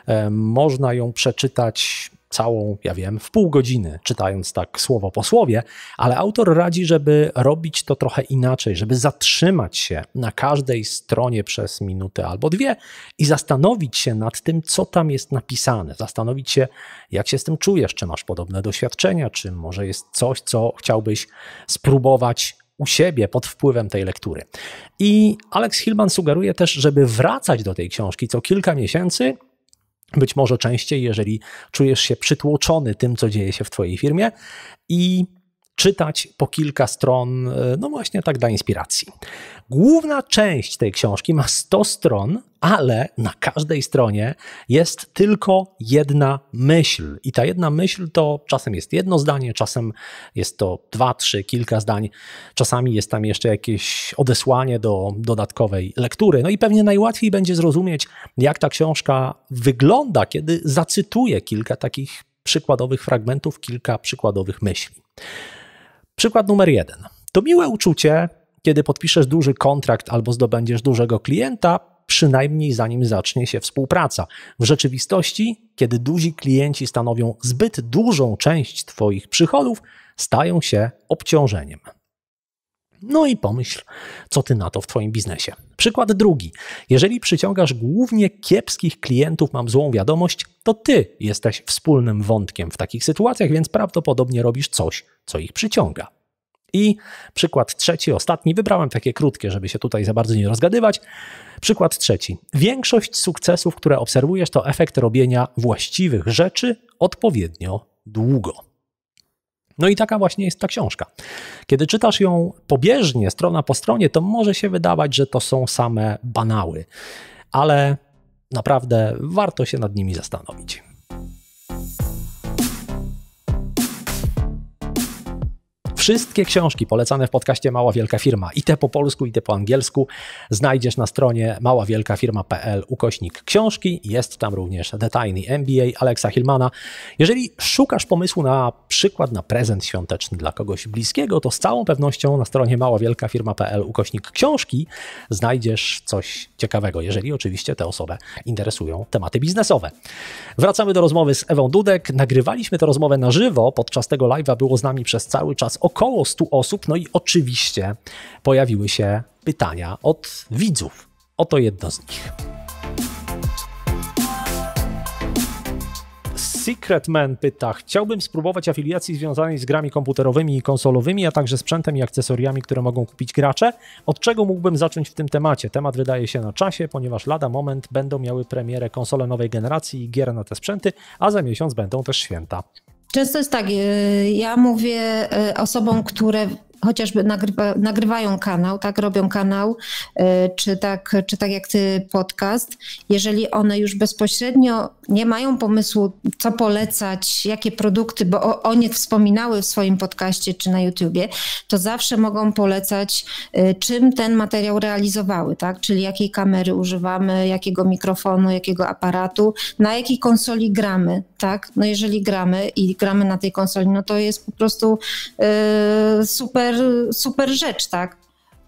A: e, można ją przeczytać całą, ja wiem, w pół godziny, czytając tak słowo po słowie, ale autor radzi, żeby robić to trochę inaczej, żeby zatrzymać się na każdej stronie przez minutę albo dwie i zastanowić się nad tym, co tam jest napisane, zastanowić się, jak się z tym czujesz, czy masz podobne doświadczenia, czy może jest coś, co chciałbyś spróbować u siebie pod wpływem tej lektury. I Alex Hillman sugeruje też, żeby wracać do tej książki co kilka miesięcy, być może częściej, jeżeli czujesz się przytłoczony tym, co dzieje się w Twojej firmie i czytać po kilka stron, e, no właśnie tak dla inspiracji. Główna część tej książki ma 100 stron, ale na każdej stronie jest tylko jedna myśl. I ta jedna myśl to czasem jest jedno zdanie, czasem jest to dwa, trzy, kilka zdań, czasami jest tam jeszcze jakieś odesłanie do dodatkowej lektury. No i pewnie najłatwiej będzie zrozumieć, jak ta książka wygląda, kiedy zacytuję kilka takich przykładowych fragmentów, kilka przykładowych myśli. Przykład numer jeden. To miłe uczucie, kiedy podpiszesz duży kontrakt albo zdobędziesz dużego klienta, przynajmniej zanim zacznie się współpraca. W rzeczywistości, kiedy duzi klienci stanowią zbyt dużą część Twoich przychodów, stają się obciążeniem. No i pomyśl, co ty na to w twoim biznesie. Przykład drugi. Jeżeli przyciągasz głównie kiepskich klientów, mam złą wiadomość, to ty jesteś wspólnym wątkiem w takich sytuacjach, więc prawdopodobnie robisz coś, co ich przyciąga. I przykład trzeci, ostatni, wybrałem takie krótkie, żeby się tutaj za bardzo nie rozgadywać. Przykład trzeci. Większość sukcesów, które obserwujesz, to efekt robienia właściwych rzeczy odpowiednio długo. No i taka właśnie jest ta książka. Kiedy czytasz ją pobieżnie, strona po stronie, to może się wydawać, że to są same banały, ale naprawdę warto się nad nimi zastanowić. Wszystkie książki polecane w podcaście Mała Wielka Firma, i te po polsku, i te po angielsku, znajdziesz na stronie maławielkafirma.pl ukośnik książki. Jest tam również The Tiny MBA Alexa Hillmana. Jeżeli szukasz pomysłu na przykład na prezent świąteczny dla kogoś bliskiego, to z całą pewnością na stronie maławielkafirma.pl ukośnik książki znajdziesz coś ciekawego, jeżeli oczywiście tę osobę interesują tematy biznesowe. Wracamy do rozmowy z Ewą Dudek. Nagrywaliśmy tę rozmowę na żywo. Podczas tego live'a było z nami przez cały czas około około 100 osób. No i oczywiście pojawiły się pytania od widzów. Oto jedno z nich. Secretman pyta, chciałbym spróbować afiliacji związanej z grami komputerowymi i konsolowymi, a także sprzętem i akcesoriami, które mogą kupić gracze. Od czego mógłbym zacząć w tym temacie? Temat wydaje się na czasie, ponieważ lada moment będą miały premierę konsole nowej generacji i gier na te sprzęty, a za miesiąc będą też święta.
B: Często jest tak, y, ja mówię y, osobom, które chociażby nagrywa, nagrywają kanał, tak, robią kanał, y, czy tak, czy tak jak ty podcast, jeżeli one już bezpośrednio nie mają pomysłu, co polecać, jakie produkty, bo o, o nich wspominały w swoim podcaście czy na YouTubie, to zawsze mogą polecać, y, czym ten materiał realizowały, tak, czyli jakiej kamery używamy, jakiego mikrofonu, jakiego aparatu, na jakiej konsoli gramy, tak, no jeżeli gramy i gramy na tej konsoli, no to jest po prostu yy, super super, super rzecz, tak?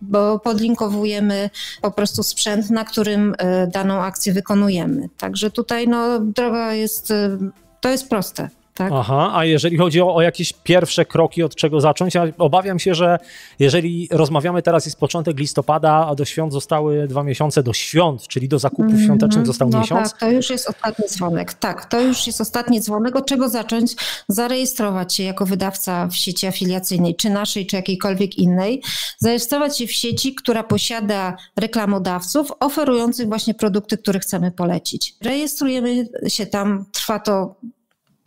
B: Bo podlinkowujemy po prostu sprzęt, na którym e, daną akcję wykonujemy. Także tutaj no, droga jest, e, to jest proste.
A: Tak? Aha, a jeżeli chodzi o, o, jakieś pierwsze kroki, od czego zacząć, ja obawiam się, że jeżeli rozmawiamy teraz, jest początek listopada, a do świąt zostały dwa miesiące, do świąt, czyli do zakupów mm -hmm. świątecznych no został no miesiąc. Tak,
B: to już jest ostatni dzwonek, tak, to już jest ostatni dzwonek, od czego zacząć? Zarejestrować się jako wydawca w sieci afiliacyjnej, czy naszej, czy jakiejkolwiek innej, zarejestrować się w sieci, która posiada reklamodawców oferujących właśnie produkty, które chcemy polecić. Rejestrujemy się tam, trwa to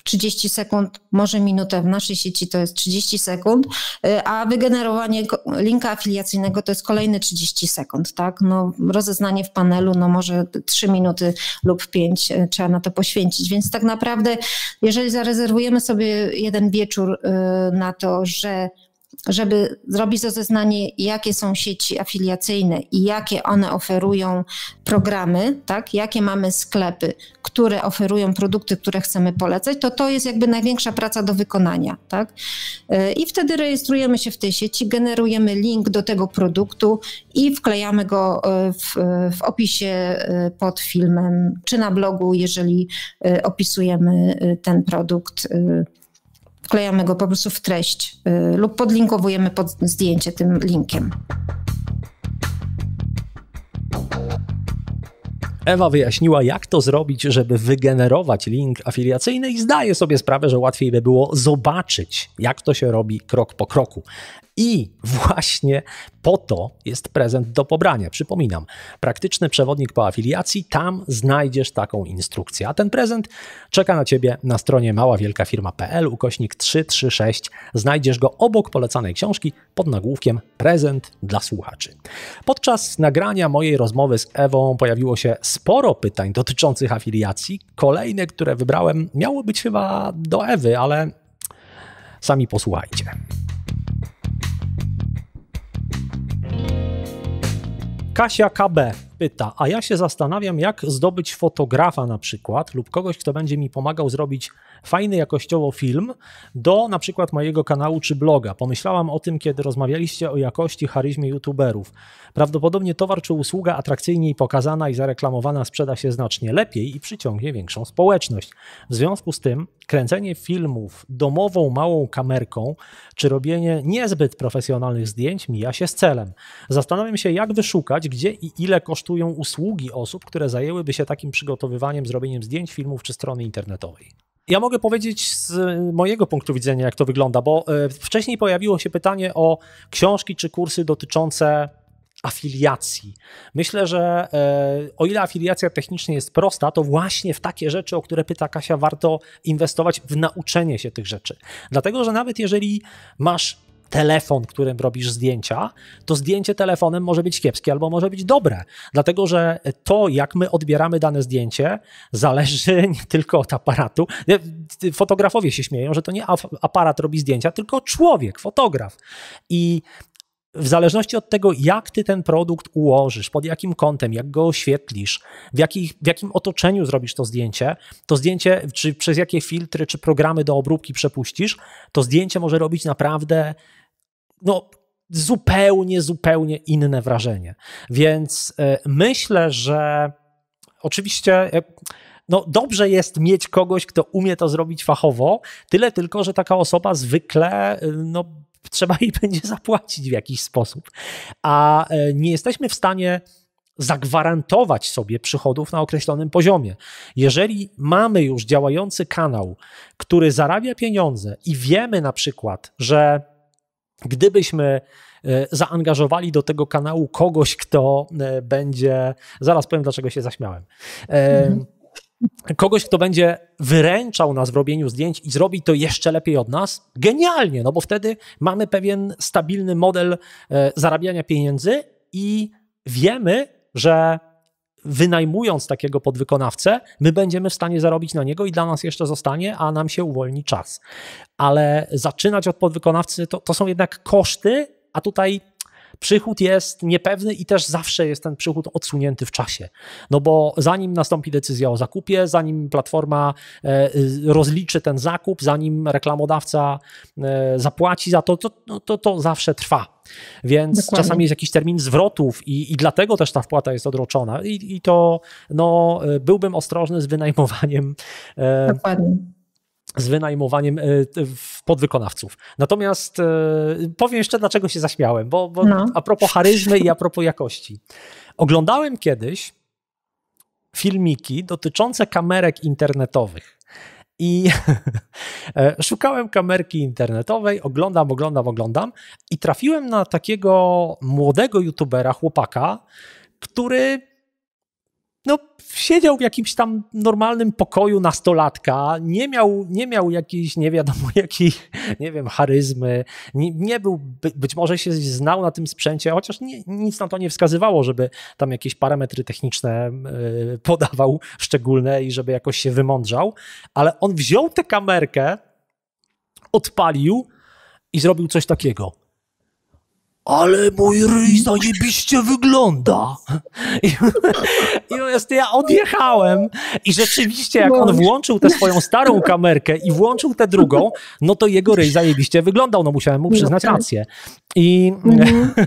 B: 30 sekund, może minutę. W naszej sieci to jest 30 sekund, y, a wygenerowanie linka afiliacyjnego to jest kolejne 30 sekund, tak? No, rozeznanie w panelu, no może 3 minuty lub 5 y, trzeba na to poświęcić. Więc tak naprawdę, jeżeli zarezerwujemy sobie jeden wieczór y, na to, że żeby zrobić to zeznanie, jakie są sieci afiliacyjne i jakie one oferują programy, tak? jakie mamy sklepy, które oferują produkty, które chcemy polecać, to to jest jakby największa praca do wykonania. Tak? I wtedy rejestrujemy się w tej sieci, generujemy link do tego produktu i wklejamy go e, w, w opisie e, pod filmem, czy na blogu, jeżeli e, opisujemy ten produkt wklejamy go po prostu w treść y, lub podlinkowujemy pod zdjęcie tym linkiem.
A: Ewa wyjaśniła, jak to zrobić, żeby wygenerować link afiliacyjny i zdaje sobie sprawę, że łatwiej by było zobaczyć, jak to się robi krok po kroku. I właśnie po to jest prezent do pobrania. Przypominam, praktyczny przewodnik po afiliacji, tam znajdziesz taką instrukcję. A ten prezent czeka na Ciebie na stronie maławielkafirma.pl ukośnik 336. Znajdziesz go obok polecanej książki pod nagłówkiem prezent dla słuchaczy. Podczas nagrania mojej rozmowy z Ewą pojawiło się sporo pytań dotyczących afiliacji. Kolejne, które wybrałem, miało być chyba do Ewy, ale sami posłuchajcie. Kasia KB pyta, a ja się zastanawiam, jak zdobyć fotografa na przykład lub kogoś, kto będzie mi pomagał zrobić fajny jakościowo film do na przykład mojego kanału czy bloga. Pomyślałam o tym, kiedy rozmawialiście o jakości, charyzmie youtuberów. Prawdopodobnie towar czy usługa atrakcyjniej pokazana i zareklamowana sprzeda się znacznie lepiej i przyciągnie większą społeczność. W związku z tym kręcenie filmów domową, małą kamerką, czy robienie niezbyt profesjonalnych zdjęć mija się z celem. Zastanawiam się, jak wyszukać, gdzie i ile kosztują usługi osób, które zajęłyby się takim przygotowywaniem, zrobieniem zdjęć, filmów czy strony internetowej. Ja mogę powiedzieć z mojego punktu widzenia, jak to wygląda, bo e, wcześniej pojawiło się pytanie o książki czy kursy dotyczące afiliacji. Myślę, że e, o ile afiliacja technicznie jest prosta, to właśnie w takie rzeczy, o które pyta Kasia, warto inwestować w nauczenie się tych rzeczy. Dlatego, że nawet jeżeli masz telefon, którym robisz zdjęcia, to zdjęcie telefonem może być kiepskie albo może być dobre, dlatego że to, jak my odbieramy dane zdjęcie, zależy nie tylko od aparatu. E, fotografowie się śmieją, że to nie aparat robi zdjęcia, tylko człowiek, fotograf. I w zależności od tego, jak ty ten produkt ułożysz, pod jakim kątem, jak go oświetlisz, w, jakich, w jakim otoczeniu zrobisz to zdjęcie, to zdjęcie, czy przez jakie filtry, czy programy do obróbki przepuścisz, to zdjęcie może robić naprawdę no, zupełnie, zupełnie inne wrażenie. Więc e, myślę, że oczywiście e, no dobrze jest mieć kogoś, kto umie to zrobić fachowo, tyle tylko, że taka osoba zwykle e, no, trzeba jej będzie zapłacić w jakiś sposób. A e, nie jesteśmy w stanie zagwarantować sobie przychodów na określonym poziomie. Jeżeli mamy już działający kanał, który zarabia pieniądze i wiemy na przykład, że gdybyśmy e, zaangażowali do tego kanału kogoś, kto e, będzie. Zaraz powiem, dlaczego się zaśmiałem. Mhm kogoś, kto będzie wyręczał nas w robieniu zdjęć i zrobi to jeszcze lepiej od nas, genialnie, no bo wtedy mamy pewien stabilny model e, zarabiania pieniędzy i wiemy, że wynajmując takiego podwykonawcę, my będziemy w stanie zarobić na niego i dla nas jeszcze zostanie, a nam się uwolni czas. Ale zaczynać od podwykonawcy to, to są jednak koszty, a tutaj Przychód jest niepewny i też zawsze jest ten przychód odsunięty w czasie. No bo zanim nastąpi decyzja o zakupie, zanim platforma e, y, rozliczy ten zakup, zanim reklamodawca e, zapłaci za to, to, no, to, to zawsze trwa. Więc Dokładnie. czasami jest jakiś termin zwrotów i, i dlatego też ta wpłata jest odroczona. I, i to no, e, byłbym ostrożny z wynajmowaniem. Dokładnie. Z wynajmowaniem w podwykonawców. Natomiast e, powiem jeszcze, dlaczego się zaśmiałem, bo, bo no. a propos charyzmy i a propos jakości. Oglądałem kiedyś filmiki dotyczące kamerek internetowych. I e, szukałem kamerki internetowej, oglądam, oglądam, oglądam i trafiłem na takiego młodego youtubera, chłopaka, który no, siedział w jakimś tam normalnym pokoju nastolatka, nie miał, nie miał jakiejś, nie wiadomo jakiej, nie wiem, charyzmy, nie, nie był, by, być może się znał na tym sprzęcie, chociaż nie, nic na to nie wskazywało, żeby tam jakieś parametry techniczne e, podawał szczególne i żeby jakoś się wymądrzał, ale on wziął tę kamerkę, odpalił i zrobił coś takiego – ale mój ryj zajebiście wygląda. I, jest, ja odjechałem i rzeczywiście jak on no. włączył tę swoją starą kamerkę i włączył tę drugą, no to jego ryj zajebiście wyglądał, no musiałem mu no przyznać tak. rację. I, mhm.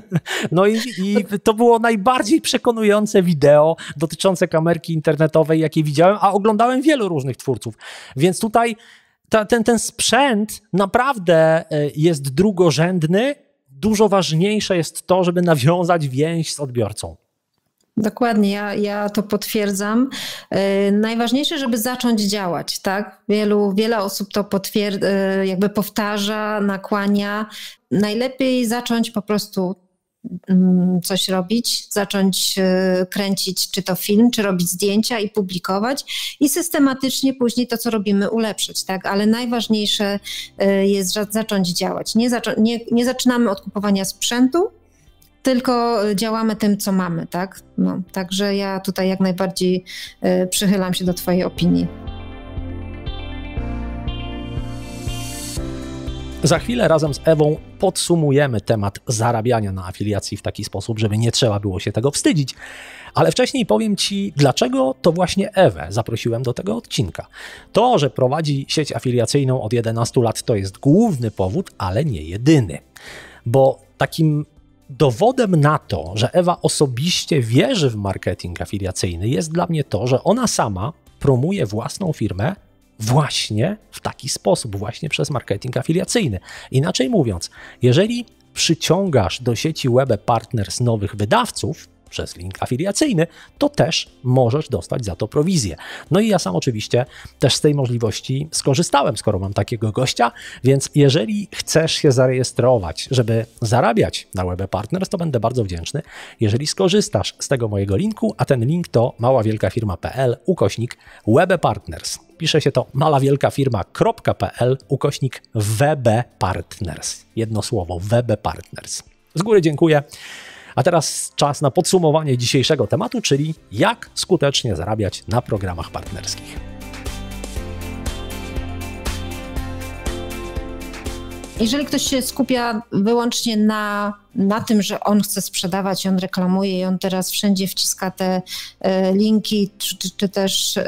A: no i, i to było najbardziej przekonujące wideo dotyczące kamerki internetowej, jakie widziałem, a oglądałem wielu różnych twórców. Więc tutaj ta, ten, ten sprzęt naprawdę e, jest drugorzędny, dużo ważniejsze jest to, żeby nawiązać więź z odbiorcą.
B: Dokładnie, ja, ja to potwierdzam. Y, najważniejsze, żeby zacząć działać, tak? Wielu, wiele osób to potwierd- y, jakby powtarza, nakłania. Najlepiej zacząć po prostu Mm, coś robić, zacząć e, kręcić czy to film, czy robić zdjęcia i publikować i systematycznie później to, co robimy, ulepszyć, tak? Ale najważniejsze e, jest zacząć działać. Nie, zaczą nie, nie zaczynamy od kupowania sprzętu, tylko e, działamy tym, co mamy, tak? No, także ja tutaj jak najbardziej przychylam się do Twojej opinii.
A: Za chwilę razem z Ewą podsumujemy temat zarabiania na afiliacji w taki sposób, żeby nie trzeba było się tego wstydzić. Ale wcześniej powiem Ci, dlaczego to właśnie Ewę zaprosiłem do tego odcinka. To, że prowadzi sieć afiliacyjną od 11 lat, to jest główny powód, ale nie jedyny. Bo takim dowodem na to, że Ewa osobiście wierzy w marketing afiliacyjny, jest dla mnie to, że ona sama promuje własną firmę właśnie w taki sposób, właśnie przez marketing afiliacyjny. Inaczej mówiąc, jeżeli przyciągasz do sieci web partners nowych wydawców, przez link afiliacyjny, to też możesz dostać za to prowizję. No i ja sam oczywiście też z tej możliwości skorzystałem, skoro mam takiego gościa, więc jeżeli chcesz się zarejestrować, żeby zarabiać na Web Partners, to będę bardzo wdzięczny, jeżeli skorzystasz z tego mojego linku, a ten link to maławielkafirma.pl ukośnik Web Partners pisze się to malawielkafirma.pl ukośnik WB Partners. Jedno słowo, WB Partners. Z góry dziękuję. A teraz czas na podsumowanie dzisiejszego tematu, czyli jak skutecznie zarabiać na programach partnerskich.
B: Jeżeli ktoś się skupia wyłącznie na, na tym, że on chce sprzedawać, on reklamuje i on teraz wszędzie wciska te e, linki czy, czy, czy też e,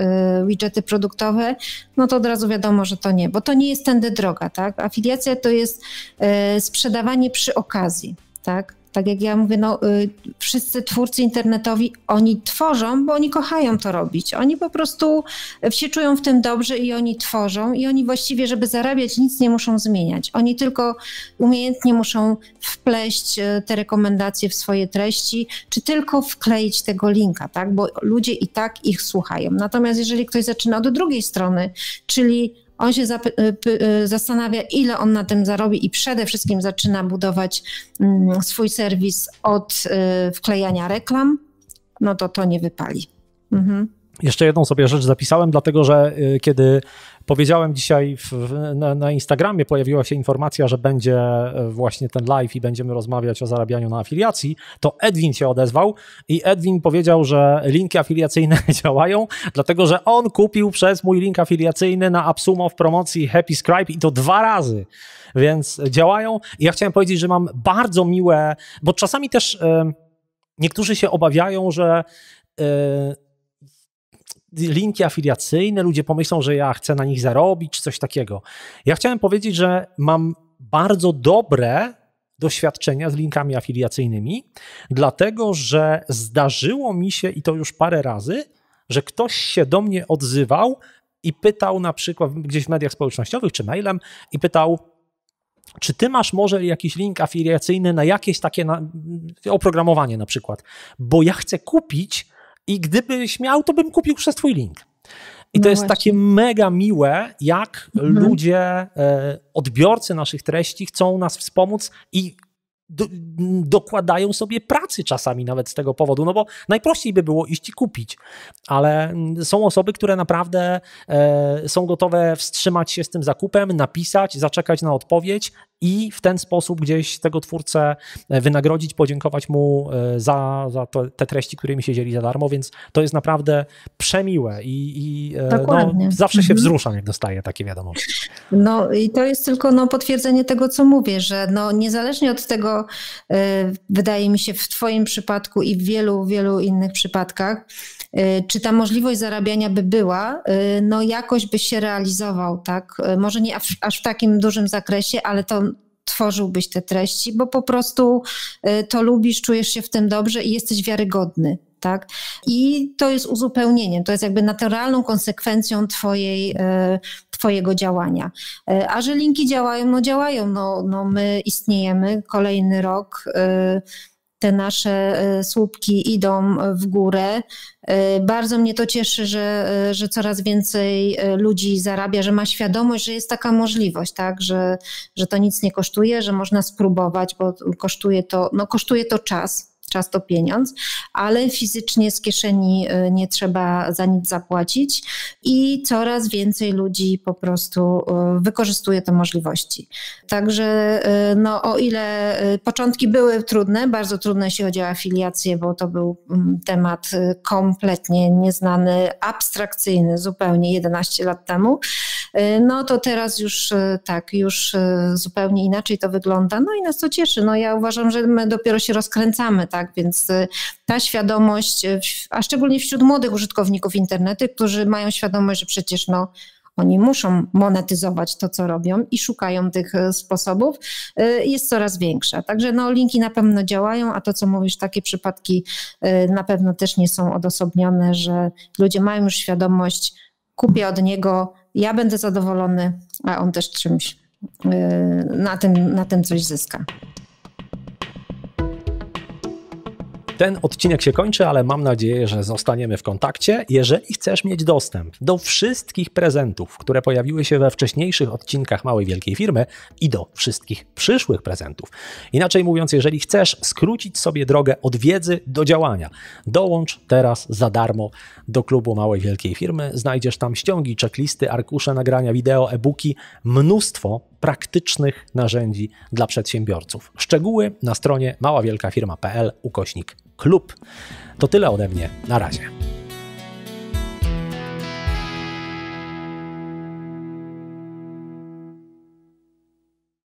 B: widgety produktowe, no to od razu wiadomo, że to nie, bo to nie jest tędy droga, tak? Afiliacja to jest e, sprzedawanie przy okazji, tak? tak jak ja mówię, no, y, wszyscy twórcy internetowi, oni tworzą, bo oni kochają to robić. Oni po prostu y, się czują w tym dobrze i oni tworzą i oni właściwie, żeby zarabiać, nic nie muszą zmieniać. Oni tylko umiejętnie muszą wpleść y, te rekomendacje w swoje treści, czy tylko wkleić tego linka, tak? Bo ludzie i tak ich słuchają. Natomiast jeżeli ktoś zaczyna od drugiej strony, czyli on się y, y, zastanawia, ile on na tym zarobi i przede wszystkim zaczyna budować mm, swój serwis od y, wklejania reklam, no to to nie wypali. Mhm.
A: Jeszcze jedną sobie rzecz zapisałem, dlatego że kiedy Powiedziałem dzisiaj w, na, na, Instagramie, pojawiła się informacja, że będzie e, właśnie ten live i będziemy rozmawiać o zarabianiu na afiliacji. To Edwin się odezwał i Edwin powiedział, że linki afiliacyjne działają, dlatego że on kupił przez mój link afiliacyjny na Absumo w promocji Happy Scribe i to dwa razy, więc działają. I ja chciałem powiedzieć, że mam bardzo miłe, bo czasami też. E, niektórzy się obawiają, że e, linki afiliacyjne, ludzie pomyślą, że ja chcę na nich zarobić, czy coś takiego. Ja chciałem powiedzieć, że mam bardzo dobre doświadczenia z linkami afiliacyjnymi, dlatego że zdarzyło mi się i to już parę razy, że ktoś się do mnie odzywał i pytał na przykład gdzieś w mediach społecznościowych czy mailem i pytał, czy ty masz może jakiś link afiliacyjny na jakieś takie na, oprogramowanie na przykład? Bo ja chcę kupić i gdybyś miał, to bym kupił przez twój link. I no to jest właśnie. takie mega miłe, jak mhm. ludzie, e, odbiorcy naszych treści chcą nas wspomóc i do, dokładają sobie pracy czasami nawet z tego powodu, no bo najprościej by było iść i kupić, ale mm, są osoby, które naprawdę e, są gotowe wstrzymać się z tym zakupem, napisać, zaczekać na odpowiedź i w ten sposób gdzieś tego twórcę e, wynagrodzić, podziękować mu e, za, za te treści, którymi się dzieli za darmo, więc to jest naprawdę przemiłe i, i e, no, zawsze się mhm. wzruszam, jak dostaję takie wiadomości.
B: No i to jest tylko no, potwierdzenie tego, co mówię, że no, niezależnie od tego, Y, wydaje mi się, w Twoim przypadku i w wielu, wielu innych przypadkach. Y, czy ta możliwość zarabiania by była, y, no jakoś by się realizował, tak? Może nie aż w takim dużym zakresie, ale to tworzyłbyś te treści, bo po prostu to lubisz, czujesz się w tym dobrze i jesteś wiarygodny tak? I to jest uzupełnieniem, to jest jakby naturalną konsekwencją twojej, e, twojego działania. E, a że linki działają, no działają, no, no my istniejemy kolejny rok, e, te nasze słupki idą w górę. Bardzo mnie to cieszy, że, że coraz więcej ludzi zarabia, że ma świadomość, że jest taka możliwość, tak? że, że to nic nie kosztuje, że można spróbować, bo kosztuje to, no, kosztuje to czas, czas to pieniądz, ale fizycznie z kieszeni e, nie trzeba za nic zapłacić i coraz więcej ludzi po prostu e, wykorzystuje te możliwości. Także e, no, o ile początki były trudne, bardzo trudne jeśli chodzi o afiliację, bo to był mm, temat kompletnie nieznany, abstrakcyjny zupełnie 11 lat temu, no to teraz już tak, już zupełnie inaczej to wygląda. No i nas to cieszy. No ja uważam, że my dopiero się rozkręcamy, tak, więc ta świadomość, e, a szczególnie wśród młodych użytkowników internetu, którzy mają świadomość, że przecież no, oni muszą monetyzować to, co robią i szukają tych e, sposobów, e, jest coraz większa. Także no, linki na pewno działają, a to, co mówisz, takie przypadki na pewno też nie są odosobnione, że ludzie mają już świadomość, kupię od niego, ja będę zadowolony, a on też czymś na tym, na tym coś zyska.
A: Ten odcinek się kończy, ale mam nadzieję, że zostaniemy w kontakcie. Jeżeli chcesz mieć dostęp do wszystkich prezentów, które pojawiły się we wcześniejszych odcinkach Małej Wielkiej Firmy i do wszystkich przyszłych prezentów. Inaczej mówiąc, jeżeli chcesz skrócić sobie drogę od wiedzy do działania, dołącz teraz za darmo do klubu Małej Wielkiej Firmy. Znajdziesz tam ściągi, checklisty, arkusze nagrania wideo, e-booki, mnóstwo praktycznych narzędzi dla przedsiębiorców. Szczegóły na stronie maławielkafirma.pl ukośnik klub. To tyle ode mnie. Na razie.